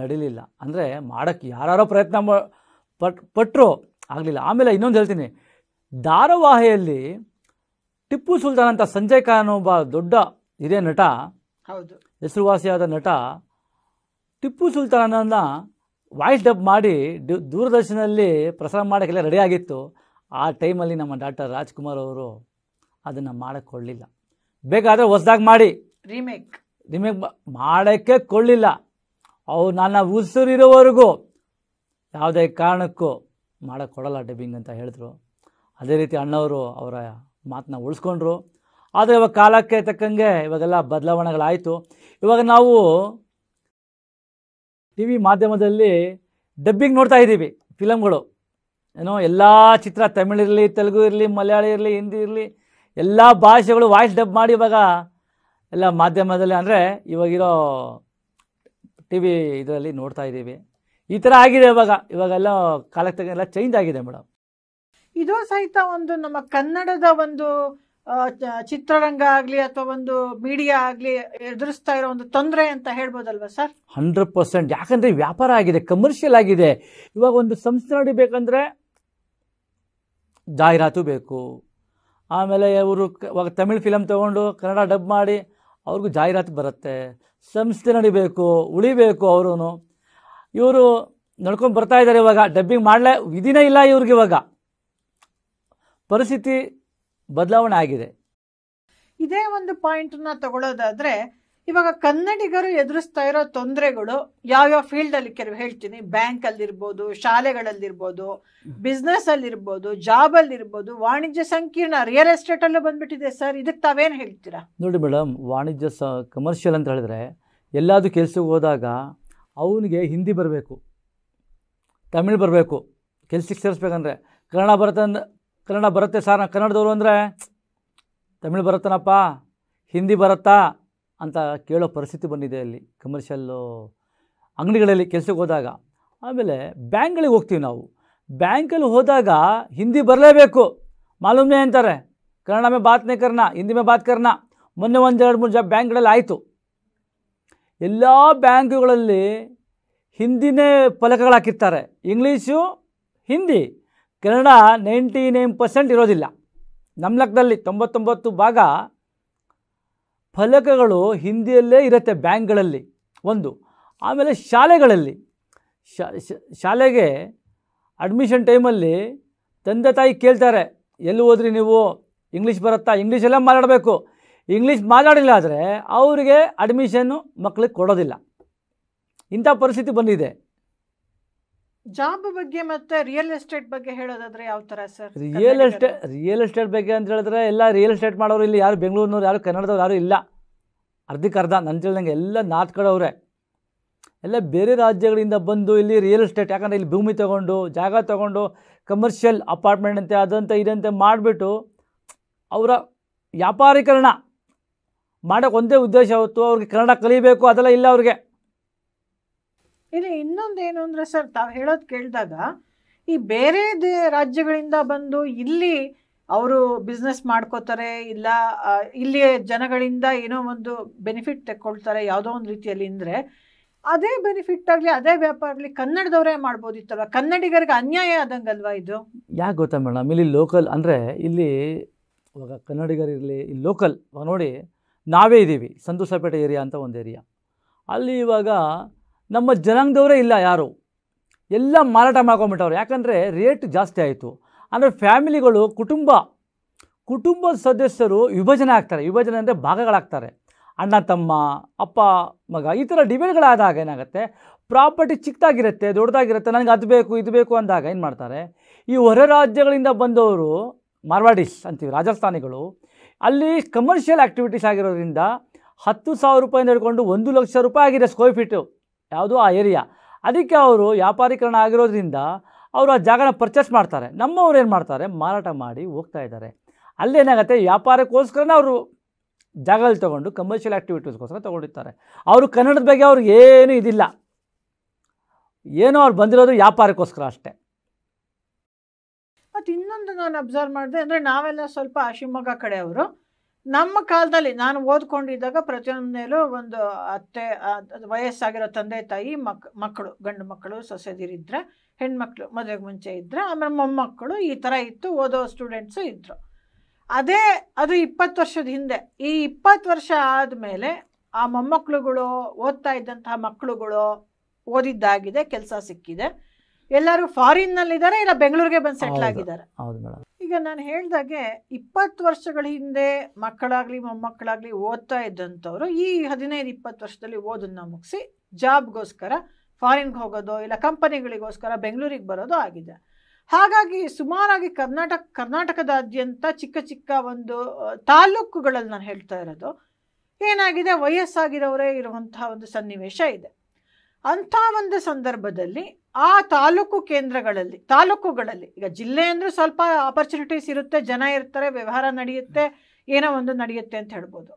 ನಡೀಲಿಲ್ಲ ಅಂದರೆ ಮಾಡೋಕ್ಕೆ ಯಾರ್ಯಾರೋ ಪ್ರಯತ್ನ ಪಟ್ ಪಟ್ಟರು ಆಗಲಿಲ್ಲ ಆಮೇಲೆ ಇನ್ನೊಂದು ಹೇಳ್ತೀನಿ ಧಾರಾವಾಹಿಯಲ್ಲಿ ಟಿಪ್ಪು ಸುಲ್ತಾನ್ ಅಂತ ಸಂಜಯ್ ಖಾನ್ ಒಬ್ಬ ದೊಡ್ಡ ಹಿರಿಯ ನಟ ಹೌದು ಹೆಸರುವಾಸಿಯಾದ ನಟ ಟಿಪ್ಪು ಸುಲ್ತಾನನ್ನು ವಾಯ್ಸ್ ಡಬ್ ಮಾಡಿ ದೂರದರ್ಶನದಲ್ಲಿ ಪ್ರಸಾರ ಮಾಡೋಕ್ಕೆಲ್ಲ ರೆಡಿಯಾಗಿತ್ತು ಆ ಟೈಮಲ್ಲಿ ನಮ್ಮ ಡಾಕ್ಟರ್ ರಾಜ್ಕುಮಾರ್ ಅವರು ಅದನ್ನು ಕೊಡಲಿಲ್ಲ ಬೇಕಾದರೆ ಹೊಸ್ದಾಗಿ ಮಾಡಿ ರಿಮೇಕ್ ರಿಮೇಕ್ ಮಾಡೋಕ್ಕೆ ಕೊಳ್ಳಿಲ್ಲ ಅವ್ರು ನನ್ನ ಉಸಿರಿರೋವರೆಗೂ ಯಾವುದೇ ಕಾರಣಕ್ಕೂ ಮಾಡೋಕ್ಕೆ ಕೊಡಲ್ಲ ಡಬ್ಬಿಂಗ್ ಅಂತ ಹೇಳಿದ್ರು ಅದೇ ರೀತಿ ಅಣ್ಣವರು ಅವರ ಮಾತನ್ನ ಉಳಿಸ್ಕೊಂಡ್ರು ಆದರೆ ಇವಾಗ ಕಾಲಕ್ಕೆ ತಕ್ಕಂಗೆ ಇವಾಗೆಲ್ಲ ಬದಲಾವಣೆಗಳಾಯಿತು ಇವಾಗ ನಾವು ಟಿ ವಿ ಮಾಧ್ಯಮದಲ್ಲಿ ಡಬ್ಬಿಂಗ್ ನೋಡ್ತಾ ಇದ್ದೀವಿ ಫಿಲಮ್ಗಳು ಏನೋ ಎಲ್ಲ ಚಿತ್ರ ತಮಿಳು ಇರಲಿ ತೆಲುಗು ಇರಲಿ ಮಲಯಾಳಿ ಇರಲಿ ಹಿಂದಿ ಇರಲಿ ಎಲ್ಲ ಭಾಷೆಗಳು ವಾಯ್ಸ್ ಡಬ್ ಮಾಡಿ ಇವಾಗ ಎಲ್ಲ ಮಾಧ್ಯಮದಲ್ಲಿ ಅಂದರೆ ಇವಾಗಿರೋ ಟಿ ವಿ ಇದರಲ್ಲಿ ನೋಡ್ತಾ ಇದ್ದೀವಿ ಈ ಥರ ಆಗಿದೆ ಇವಾಗ ಇವಾಗೆಲ್ಲ ಕಾಲಕ್ಕೆ ತಗೆಲ್ಲ ಚೇಂಜ್ ಆಗಿದೆ ಮೇಡಮ್ ಇದು ಸಹಿತ ಒಂದು ನಮ್ಮ ಕನ್ನಡದ ಒಂದು ಚಿತ್ರರಂಗ ಆಗಲಿ ಅಥವಾ ಒಂದು ಮೀಡಿಯಾ ಆಗಲಿ ಎದುರಿಸ್ತಾ ಇರೋ ಒಂದು ತೊಂದರೆ ಅಂತ ಹೇಳ್ಬೋದಲ್ವ ಸರ್ ಹಂಡ್ರೆಡ್ ಪರ್ಸೆಂಟ್ ಯಾಕಂದರೆ ವ್ಯಾಪಾರ ಆಗಿದೆ ಕಮರ್ಷಿಯಲ್ ಆಗಿದೆ ಇವಾಗ ಒಂದು ಸಂಸ್ಥೆ ನಡಿಬೇಕಂದ್ರೆ ಜಾಹೀರಾತು ಬೇಕು ಆಮೇಲೆ ಇವರು ಇವಾಗ ತಮಿಳ್ ಫಿಲಮ್ ತಗೊಂಡು ಕನ್ನಡ ಡಬ್ ಮಾಡಿ ಅವ್ರಿಗೂ ಜಾಹೀರಾತು ಬರುತ್ತೆ ಸಂಸ್ಥೆ ನಡಿಬೇಕು ಉಳಿಬೇಕು ಅವರು ಇವರು ನಡ್ಕೊಂಡು ಬರ್ತಾ ಇದ್ದಾರೆ ಇವಾಗ ಡಬ್ಬಿಂಗ್ ಮಾಡಲೇ ವಿಧಿನೇ ಇಲ್ಲ ಇವ್ರಿಗೆ ಇವಾಗ ಪರಿಸ್ಥಿತಿ ಬದಲಾವಣೆ ಆಗಿದೆ ಇದೇ ಒಂದು ಪಾಯಿಂಟ್ನ ತಗೊಳ್ಳೋದಾದರೆ ಇವಾಗ ಕನ್ನಡಿಗರು ಎದುರಿಸ್ತಾ ಇರೋ ತೊಂದರೆಗಳು ಯಾವ್ಯಾವ ಫೀಲ್ಡ್ ಅಲ್ಲಿ ಕೆಲವು ಹೇಳ್ತೀನಿ ಬ್ಯಾಂಕ್ ಅಲ್ಲಿರ್ಬೋದು ಶಾಲೆಗಳಲ್ಲಿರ್ಬೋದು ಬಿಸ್ನೆಸ್ ಅಲ್ಲಿರ್ಬೋದು ಜಾಬ್ ಅಲ್ಲಿರ್ಬೋದು ವಾಣಿಜ್ಯ ಸಂಕೀರ್ಣ ರಿಯಲ್ ಎಸ್ಟೇಟ್ ಅಲ್ಲೂ ಬಂದ್ಬಿಟ್ಟಿದೆ ಸರ್ ಇದಕ್ಕೆ ತಾವೇನು ಹೇಳ್ತೀರಾ ನೋಡಿ ಮೇಡಮ್ ವಾಣಿಜ್ಯ ಸ ಕಮರ್ಷಿಯಲ್ ಅಂತ ಹೇಳಿದ್ರೆ ಎಲ್ಲಾದ್ರೂ ಕೆಲ್ಸಕ್ಕೆ ಹೋದಾಗ ಅವನಿಗೆ ಹಿಂದಿ ಬರಬೇಕು ತಮಿಳ್ ಬರಬೇಕು ಕೆಲ್ಸಕ್ಕೆ ಸೇರಿಸ್ಬೇಕಂದ್ರೆ ಕನ್ನಡ ಬರುತ್ತೆ ಅಂದ ಕನ್ನಡ ಬರುತ್ತೆ ಸರ್ ಕನ್ನಡದವರು ಅಂದರೆ ತಮಿಳ್ ಬರುತ್ತೇನಪ್ಪ ಹಿಂದಿ ಬರುತ್ತಾ ಅಂತ ಕೇಳೋ ಪರಿಸ್ಥಿತಿ ಬಂದಿದೆ ಅಲ್ಲಿ ಕಮರ್ಷಿಯಲ್ಲು ಅಂಗಡಿಗಳಲ್ಲಿ ಕೆಲಸಕ್ಕೆ ಹೋದಾಗ ಆಮೇಲೆ ಬ್ಯಾಂಕ್ಗಳಿಗೆ ಹೋಗ್ತೀವಿ ನಾವು ಬ್ಯಾಂಕಲ್ಲಿ ಹೋದಾಗ ಹಿಂದಿ ಬರಲೇಬೇಕು ಮಾಲೂಮ್ನೇ ಅಂತಾರೆ ಕನ್ನಡ ಮೇ ಬಾತ್ನೇ ಕರ್ನ ಹಿಂದಿ ಮೇ ಬಾತ್ ಕರ್ಣ ಮೊನ್ನೆ ಒಂದು ಎರಡು ಮೂರು ಜ ಬ್ಯಾಂಕ್ಗಳಲ್ಲಿ ಆಯಿತು ಎಲ್ಲ ಬ್ಯಾಂಕುಗಳಲ್ಲಿ ಹಿಂದಿನೇ ಫಲಕಗಳಾಕಿರ್ತಾರೆ English Hindi Kannada ninety nine percent ಇರೋದಿಲ್ಲ ನಮ್ಮ ಲೆಕ್ಕದಲ್ಲಿ ತೊಂಬತ್ತೊಂಬತ್ತು ಭಾಗ ಫಲಕಗಳು ಹಿಂದಿಯಲ್ಲೇ ಇರುತ್ತೆ ಬ್ಯಾಂಕ್ಗಳಲ್ಲಿ ಒಂದು ಆಮೇಲೆ ಶಾಲೆಗಳಲ್ಲಿ ಶಾಲೆಗೆ ಅಡ್ಮಿಷನ್ ಟೈಮಲ್ಲಿ ತಂದೆ ತಾಯಿ ಕೇಳ್ತಾರೆ ಎಲ್ಲಿ ಹೋದ್ರಿ ನೀವು ಇಂಗ್ಲೀಷ್ ಬರುತ್ತಾ ಇಂಗ್ಲೀಷಲ್ಲೇ ಮಾತಾಡಬೇಕು ಇಂಗ್ಲೀಷ್ ಮಾತಾಡಿಲ್ಲ ಆದರೆ ಅವರಿಗೆ ಅಡ್ಮಿಷನ್ನು ಮಕ್ಕಳಿಗೆ ಕೊಡೋದಿಲ್ಲ ಇಂಥ ಪರಿಸ್ಥಿತಿ ಬಂದಿದೆ ಜಾಬ್ ಬಗ್ಗೆ ಮತ್ತೆ ರಿಯಲ್ ಎಸ್ಟೇಟ್ ಬಗ್ಗೆ ಹೇಳೋದಾದ್ರೆ ಯಾವ ತರ sir real estate real estate ಬಗ್ಗೆ ಅಂತ ಹೇಳಿದ್ರೆ ಎಲ್ಲ ರಿಯಲ್ ಎಸ್ಟೇಟ್ ಮಾಡೋರು ಇಲ್ಲಿ ಯಾರು ಬೆಂಗಳೂರಿನವ್ರು ಯಾರು ಕನ್ನಡದವ್ರು ಯಾರು ಇಲ್ಲ ಅರ್ಧಕ್ಕೆ ಅರ್ಧ ನನ್ನ ತಿಳಿದಂಗೆ ಎಲ್ಲ ನಾರ್ತ್ ಕಡೆಯವ್ರೆ ಎಲ್ಲ ಬೇರೆ ರಾಜ್ಯಗಳಿಂದ ಬಂದು ಇಲ್ಲಿ ರಿಯಲ್ ಎಸ್ಟೇಟ್ ಯಾಕಂದ್ರೆ ಇಲ್ಲಿ ಭೂಮಿ ತಗೊಂಡು ಜಾಗ ತಗೊಂಡು ಕಮರ್ಷಿಯಲ್ ಅಪಾರ್ಟ್ಮೆಂಟ್ ಅಂತೆ ಅದಂತೆ ಇದಂತೆ ಮಾಡಿಬಿಟ್ಟು ಅವರ ವ್ಯಾಪಾರೀಕರಣ ಮಾಡೋಕ್ಕೆ ಒಂದೇ ಉದ್ದೇಶ ಹೊತ್ತು ಅವ್ರಿಗೆ ಕನ್ನಡ ಕಲಿಬೇಕು ಅದೆಲ್ಲ ಇಲ್ಲ ಅವ್ರಿಗೆ ಇಲ್ಲಿ ಇನ್ನೊಂದೇನು ಅಂದರೆ ಸರ್ ತಾವು ಹೇಳೋದು ಕೇಳಿದಾಗ ಈ ಬೇರೆ ದೇ ರಾಜ್ಯಗಳಿಂದ ಬಂದು ಇಲ್ಲಿ ಅವರು ಬಿಸ್ನೆಸ್ ಮಾಡ್ಕೋತಾರೆ ಇಲ್ಲ ಇಲ್ಲಿಯ ಜನಗಳಿಂದ ಏನೋ ಒಂದು ಬೆನಿಫಿಟ್ ತೆಕ್ಕೊಳ್ತಾರೆ ಯಾವುದೋ ಒಂದು ರೀತಿಯಲ್ಲಿ ಅಂದರೆ ಅದೇ ಬೆನಿಫಿಟ್ ಆಗಲಿ ಅದೇ ವ್ಯಾಪಾರ ಆಗಲಿ ಕನ್ನಡದವರೇ ಮಾಡ್ಬೋದಿತ್ತಲ್ವ ಕನ್ನಡಿಗರಿಗೆ ಅನ್ಯಾಯ ಆದಂಗಲ್ವಾ ಇದು ಯಾಕೆ ಗೊತ್ತಾ ಮೇಡಮ್ ಇಲ್ಲಿ ಲೋಕಲ್ ಅಂದರೆ ಇಲ್ಲಿ ಇವಾಗ ಕನ್ನಡಿಗರಿರಲಿ ಇಲ್ಲಿ ಲೋಕಲ್ ಇವಾಗ ನೋಡಿ ನಾವೇ ಇದ್ದೀವಿ ಸಂತೋಷಪೇಟೆ ಏರಿಯಾ ಅಂತ ಒಂದು ಏರಿಯಾ ಅಲ್ಲಿ ಇವಾಗ ನಮ್ಮ ಜನಾಂಗದವರೇ ಇಲ್ಲ ಯಾರು ಎಲ್ಲ ಮಾರಾಟ ಮಾಡ್ಕೊಂಬಿಟ್ಟವ್ರು ಯಾಕಂದರೆ ರೇಟ್ ಜಾಸ್ತಿ ಆಯಿತು ಅಂದರೆ ಫ್ಯಾಮಿಲಿಗಳು ಕುಟುಂಬ ಕುಟುಂಬದ ಸದಸ್ಯರು ವಿಭಜನೆ ಆಗ್ತಾರೆ ವಿಭಜನೆ ಅಂದರೆ ಭಾಗಗಳಾಗ್ತಾರೆ ಅಣ್ಣ ತಮ್ಮ ಅಪ್ಪ ಮಗ ಈ ಥರ ಡಿಬೇಟ್ಗಳಾದಾಗ ಏನಾಗುತ್ತೆ ಪ್ರಾಪರ್ಟಿ ಚಿಕ್ಕದಾಗಿರುತ್ತೆ ದೊಡ್ಡದಾಗಿರುತ್ತೆ ನನಗೆ ಅದು ಬೇಕು ಇದು ಬೇಕು ಅಂದಾಗ ಏನು ಮಾಡ್ತಾರೆ ಈ ಹೊರ ರಾಜ್ಯಗಳಿಂದ ಬಂದವರು ಮಾರ್ವಾಡೀಸ್ ಅಂತೀವಿ ರಾಜಸ್ಥಾನಿಗಳು ಅಲ್ಲಿ ಕಮರ್ಷಿಯಲ್ ಆ್ಯಕ್ಟಿವಿಟೀಸ್ ಆಗಿರೋದ್ರಿಂದ ಹತ್ತು ಸಾವಿರ ರೂಪಾಯಿಂದ ಹಿಡ್ಕೊಂಡು ಒಂದು ಲಕ್ಷ ರೂಪಾಯಿ ಆಗಿದೆ ಸ್ಕ್ವೇರ್ ಫೀಟು ಯಾವುದೋ ಆ ಏರಿಯಾ ಅದಕ್ಕೆ ಅವರು ವ್ಯಾಪಾರೀಕರಣ ಆಗಿರೋದ್ರಿಂದ ಅವರು ಆ ಜಾಗನ ಪರ್ಚೇಸ್ ಮಾಡ್ತಾರೆ ನಮ್ಮವ್ರು ಏನು ಮಾಡ್ತಾರೆ ಮಾರಾಟ ಮಾಡಿ ಹೋಗ್ತಾ ಇದ್ದಾರೆ ಅಲ್ಲೇನಾಗುತ್ತೆ ವ್ಯಾಪಾರಕ್ಕೋಸ್ಕರನೇ ಅವರು ಜಾಗದಲ್ಲಿ ತೊಗೊಂಡು ಕಮರ್ಷಿಯಲ್ ಆ್ಯಕ್ಟಿವಿಟೀಸ್ಗೋಸ್ಕರ ತೊಗೊಂಡಿರ್ತಾರೆ ಅವರು ಕನ್ನಡದ ಬಗ್ಗೆ ಅವ್ರಿಗೆ ಏನೂ ಇದಿಲ್ಲ ಏನೋ ಅವ್ರು ಬಂದಿರೋದು ವ್ಯಾಪಾರಕ್ಕೋಸ್ಕರ ಅಷ್ಟೆ ಮತ್ತು ಇನ್ನೊಂದು ನಾನು ಅಬ್ಸರ್ವ್ ಮಾಡಿದೆ ಅಂದರೆ ನಾವೆಲ್ಲ ಸ್ವಲ್ಪ ಶಿವಮೊಗ್ಗ ಕಡೆಯವರು ನಮ್ಮ ಕಾಲದಲ್ಲಿ ನಾನು ಓದ್ಕೊಂಡಿದ್ದಾಗ ಪ್ರತಿಯೊಂದೇಲೂ ಒಂದು ಅತ್ತೆ ವಯಸ್ಸಾಗಿರೋ ತಂದೆ ತಾಯಿ ಮಕ್ ಮಕ್ಕಳು ಗಂಡು ಮಕ್ಕಳು ಸೊಸೆದಿರಿದ್ರೆ ಹೆಣ್ಮಕ್ಳು ಮದುವೆಗೆ ಮುಂಚೆ ಇದ್ದರೆ ಆಮೇಲೆ ಮೊಮ್ಮಕ್ಕಳು ಈ ಥರ ಇತ್ತು ಓದೋ ಸ್ಟೂಡೆಂಟ್ಸು ಇದ್ದರು ಅದೇ ಅದು ಇಪ್ಪತ್ತು ವರ್ಷದ ಹಿಂದೆ ಈ ಇಪ್ಪತ್ತು ವರ್ಷ ಆದಮೇಲೆ ಆ ಮೊಮ್ಮಕ್ಕಳುಗಳು ಓದ್ತಾ ಇದ್ದಂತಹ ಮಕ್ಕಳುಗಳು ಓದಿದ್ದಾಗಿದೆ ಕೆಲಸ ಸಿಕ್ಕಿದೆ ಎಲ್ಲರೂ ಫಾರಿನ್ನಲ್ಲಿದ್ದಾರೆ ಇಲ್ಲ ಬೆಂಗಳೂರಿಗೆ ಬಂದು ಸೆಟ್ಲ್ ಆಗಿದ್ದಾರೆ ಹೌದು ಈಗ ನಾನು ಹೇಳ್ದಾಗೆ ಇಪ್ಪತ್ತು ವರ್ಷಗಳ ಹಿಂದೆ ಮಕ್ಕಳಾಗಲಿ ಮೊಮ್ಮಕ್ಕಳಾಗಲಿ ಓದ್ತಾ ಇದ್ದಂಥವ್ರು ಈ ಹದಿನೈದು ಇಪ್ಪತ್ತು ವರ್ಷದಲ್ಲಿ ಓದನ್ನು ಮುಗಿಸಿ ಜಾಬ್ಗೋಸ್ಕರ ಫಾರಿನ್ಗೆ ಹೋಗೋದು ಇಲ್ಲ ಕಂಪನಿಗಳಿಗೋಸ್ಕರ ಬೆಂಗಳೂರಿಗೆ ಬರೋದು ಆಗಿದೆ ಹಾಗಾಗಿ ಸುಮಾರಾಗಿ ಕರ್ನಾಟಕ ಕರ್ನಾಟಕದಾದ್ಯಂತ ಚಿಕ್ಕ ಚಿಕ್ಕ ಒಂದು ತಾಲೂಕುಗಳಲ್ಲಿ ನಾನು ಹೇಳ್ತಾ ಇರೋದು ಏನಾಗಿದೆ ವಯಸ್ಸಾಗಿರೋರೇ ಇರುವಂತಹ ಒಂದು ಸನ್ನಿವೇಶ ಇದೆ ಅಂಥ ಒಂದು ಸಂದರ್ಭದಲ್ಲಿ ಆ ತಾಲೂಕು ಕೇಂದ್ರಗಳಲ್ಲಿ ತಾಲೂಕುಗಳಲ್ಲಿ ಈಗ ಜಿಲ್ಲೆ ಅಂದರೆ ಸ್ವಲ್ಪ ಆಪರ್ಚುನಿಟೀಸ್ ಇರುತ್ತೆ ಜನ ಇರ್ತಾರೆ ವ್ಯವಹಾರ ನಡೆಯುತ್ತೆ ಏನೋ ಒಂದು ನಡೆಯುತ್ತೆ ಅಂತ ಹೇಳ್ಬೋದು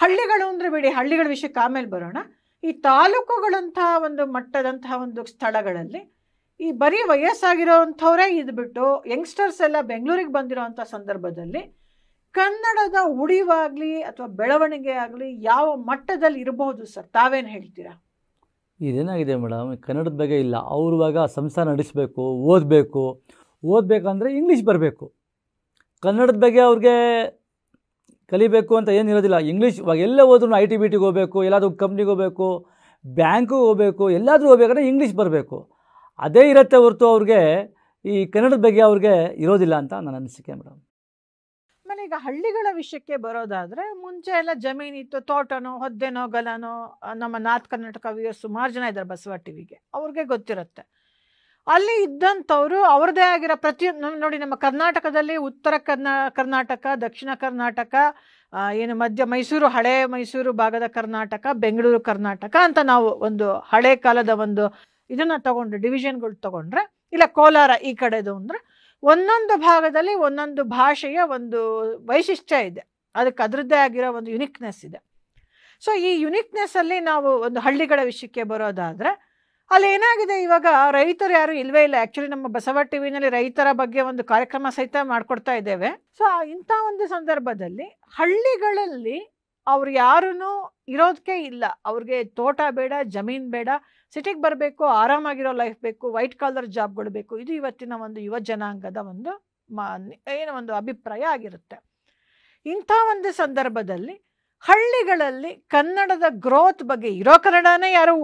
ಹಳ್ಳಿಗಳು ಅಂದರೆ ಬಿಡಿ ಹಳ್ಳಿಗಳ ವಿಷಯಕ್ಕೆ ಆಮೇಲೆ ಬರೋಣ ಈ ತಾಲೂಕುಗಳಂತಹ ಒಂದು ಮಟ್ಟದಂತಹ ಒಂದು ಸ್ಥಳಗಳಲ್ಲಿ ಈ ಬರೀ ವಯಸ್ಸಾಗಿರೋವಂಥವರೇ ಇದು ಬಿಟ್ಟು ಯಂಗ್ಸ್ಟರ್ಸ್ ಎಲ್ಲ ಬೆಂಗಳೂರಿಗೆ ಅಂಥ ಸಂದರ್ಭದಲ್ಲಿ ಕನ್ನಡದ ಉಳಿವಾಗಲಿ ಅಥವಾ ಬೆಳವಣಿಗೆ ಆಗಲಿ ಯಾವ ಮಟ್ಟದಲ್ಲಿ ಇರಬಹುದು ಸರ್ ತಾವೇನು ಹೇಳ್ತೀರಾ ಇದೇನಾಗಿದೆ ಮೇಡಮ್ ಕನ್ನಡದ ಬಗ್ಗೆ ಇಲ್ಲ ಇವಾಗ ಸಂಸಾರ ನಡೆಸಬೇಕು ಓದಬೇಕು ಓದಬೇಕಂದ್ರೆ ಇಂಗ್ಲೀಷ್ ಬರಬೇಕು ಕನ್ನಡದ ಬಗ್ಗೆ ಅವ್ರಿಗೆ ಕಲಿಬೇಕು ಅಂತ ಏನಿರೋದಿಲ್ಲ ಇಂಗ್ಲೀಷ್ ಇವಾಗ ಎಲ್ಲೇ ಹೋದ್ರೂ ಐ ಟಿ ಬಿ ಟಿಗೆ ಹೋಗಬೇಕು ಎಲ್ಲಾದರೂ ಕಂಪ್ನಿಗೆ ಹೋಗಬೇಕು ಬ್ಯಾಂಕಿಗೆ ಹೋಗಬೇಕು ಎಲ್ಲಾದರೂ ಹೋಗ್ಬೇಕಂದ್ರೆ ಇಂಗ್ಲೀಷ್ ಬರಬೇಕು ಅದೇ ಇರತ್ತೆ ಹೊರತು ಅವ್ರಿಗೆ ಈ ಕನ್ನಡದ ಬಗ್ಗೆ ಅವ್ರಿಗೆ ಇರೋದಿಲ್ಲ ಅಂತ ನನ್ನ ಅನಿಸಿಕೆ ಮೇಡಮ್ ಆಮೇಲೆ ಈಗ ಹಳ್ಳಿಗಳ ವಿಷಯಕ್ಕೆ ಬರೋದಾದರೆ ಮುಂಚೆ ಎಲ್ಲ ಜಮೀನಿತ್ತು ತೋಟನೋ ಹೊದ್ದೆನೋ ಗಲನೋ ನಮ್ಮ ನಾರ್ತ್ ಕರ್ನಾಟಕ ವಿಯರ್ ಸುಮಾರು ಜನ ಇದ್ದಾರೆ ಬಸವ ಟಿ ವಿಗೆ ಅವ್ರಿಗೆ ಗೊತ್ತಿರುತ್ತೆ ಅಲ್ಲಿ ಇದ್ದಂಥವ್ರು ಅವ್ರದ್ದೇ ಆಗಿರೋ ಪ್ರತಿ ನೋಡಿ ನಮ್ಮ ಕರ್ನಾಟಕದಲ್ಲಿ ಉತ್ತರ ಕರ್ನಾ ಕರ್ನಾಟಕ ದಕ್ಷಿಣ ಕರ್ನಾಟಕ ಏನು ಮಧ್ಯ ಮೈಸೂರು ಹಳೆ ಮೈಸೂರು ಭಾಗದ ಕರ್ನಾಟಕ ಬೆಂಗಳೂರು ಕರ್ನಾಟಕ ಅಂತ ನಾವು ಒಂದು ಹಳೆ ಕಾಲದ ಒಂದು ಇದನ್ನು ತಗೊಂಡ್ರೆ ಡಿವಿಷನ್ಗಳು ತಗೊಂಡ್ರೆ ಇಲ್ಲ ಕೋಲಾರ ಈ ಕಡೆದು ಅಂದ್ರೆ ಒಂದೊಂದು ಭಾಗದಲ್ಲಿ ಒಂದೊಂದು ಭಾಷೆಯ ಒಂದು ವೈಶಿಷ್ಟ್ಯ ಇದೆ ಅದಕ್ಕೆ ಅದರದ್ದೇ ಆಗಿರೋ ಒಂದು ಯುನಿಕ್ನೆಸ್ ಇದೆ ಸೊ ಈ ಯುನಿಕ್ನೆಸ್ಸಲ್ಲಿ ನಾವು ಒಂದು ಹಳ್ಳಿಗಳ ವಿಷಯಕ್ಕೆ ಬರೋದಾದರೆ ಅಲ್ಲಿ ಏನಾಗಿದೆ ಇವಾಗ ರೈತರು ಯಾರು ಇಲ್ವೇ ಇಲ್ಲ ಆ್ಯಕ್ಚುಲಿ ನಮ್ಮ ಬಸವ ಟಿ ವಿನಲ್ಲಿ ರೈತರ ಬಗ್ಗೆ ಒಂದು ಕಾರ್ಯಕ್ರಮ ಸಹಿತ ಮಾಡಿಕೊಡ್ತಾ ಇದ್ದೇವೆ ಸೊ ಇಂಥ ಒಂದು ಸಂದರ್ಭದಲ್ಲಿ ಹಳ್ಳಿಗಳಲ್ಲಿ ಅವ್ರು ಯಾರೂ ಇರೋದಕ್ಕೆ ಇಲ್ಲ ಅವ್ರಿಗೆ ತೋಟ ಬೇಡ ಜಮೀನು ಬೇಡ ಸಿಟಿಗೆ ಬರಬೇಕು ಆರಾಮಾಗಿರೋ ಲೈಫ್ ಬೇಕು ವೈಟ್ ಕಾಲರ್ ಜಾಬ್ಗಳು ಬೇಕು ಇದು ಇವತ್ತಿನ ಒಂದು ಯುವ ಜನಾಂಗದ ಒಂದು ಮಾ ಏನೋ ಒಂದು ಅಭಿಪ್ರಾಯ ಆಗಿರುತ್ತೆ ಇಂಥ ಒಂದು ಸಂದರ್ಭದಲ್ಲಿ ಹಳ್ಳಿಗಳಲ್ಲಿ ಕನ್ನಡದ ಗ್ರೋತ್ ಬಗ್ಗೆ ಇರೋ ಕನ್ನಡನೇ ಯಾರು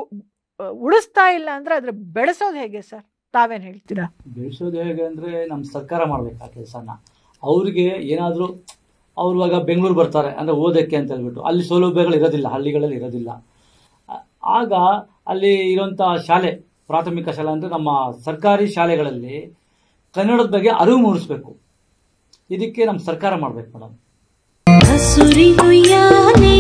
ಉಳಿಸ್ತಾ ಇಲ್ಲ ಅಂದ್ರೆ ಅದ್ರ ಬೆಳೆಸೋದು ಹೇಗೆ ಸರ್ ತಾವೇನು ಹೇಳ್ತೀರಾ ಬೆಳೆಸೋದು ಹೇಗೆ ಅಂದ್ರೆ ನಮ್ಮ ಸರ್ಕಾರ ಮಾಡ್ಬೇಕಾ ಕೆಲಸನ ಅವ್ರಿಗೆ ಏನಾದರೂ ಅವ್ರವಾಗ ಇವಾಗ ಬೆಂಗಳೂರು ಬರ್ತಾರೆ ಅಂದ್ರೆ ಓದಕ್ಕೆ ಅಂತ ಹೇಳ್ಬಿಟ್ಟು ಅಲ್ಲಿ ಸೌಲಭ್ಯಗಳು ಇರೋದಿಲ್ಲ ಹಳ್ಳಿಗಳಲ್ಲಿ ಇರೋದಿಲ್ಲ ಆಗ ಅಲ್ಲಿ ಇರುವಂತಹ ಶಾಲೆ ಪ್ರಾಥಮಿಕ ಶಾಲೆ ಅಂದ್ರೆ ನಮ್ಮ ಸರ್ಕಾರಿ ಶಾಲೆಗಳಲ್ಲಿ ಕನ್ನಡದ ಬಗ್ಗೆ ಅರಿವು ಮೂಡಿಸ್ಬೇಕು ಇದಕ್ಕೆ ನಮ್ಮ ಸರ್ಕಾರ ಮಾಡಬೇಕು ಮೇಡಮ್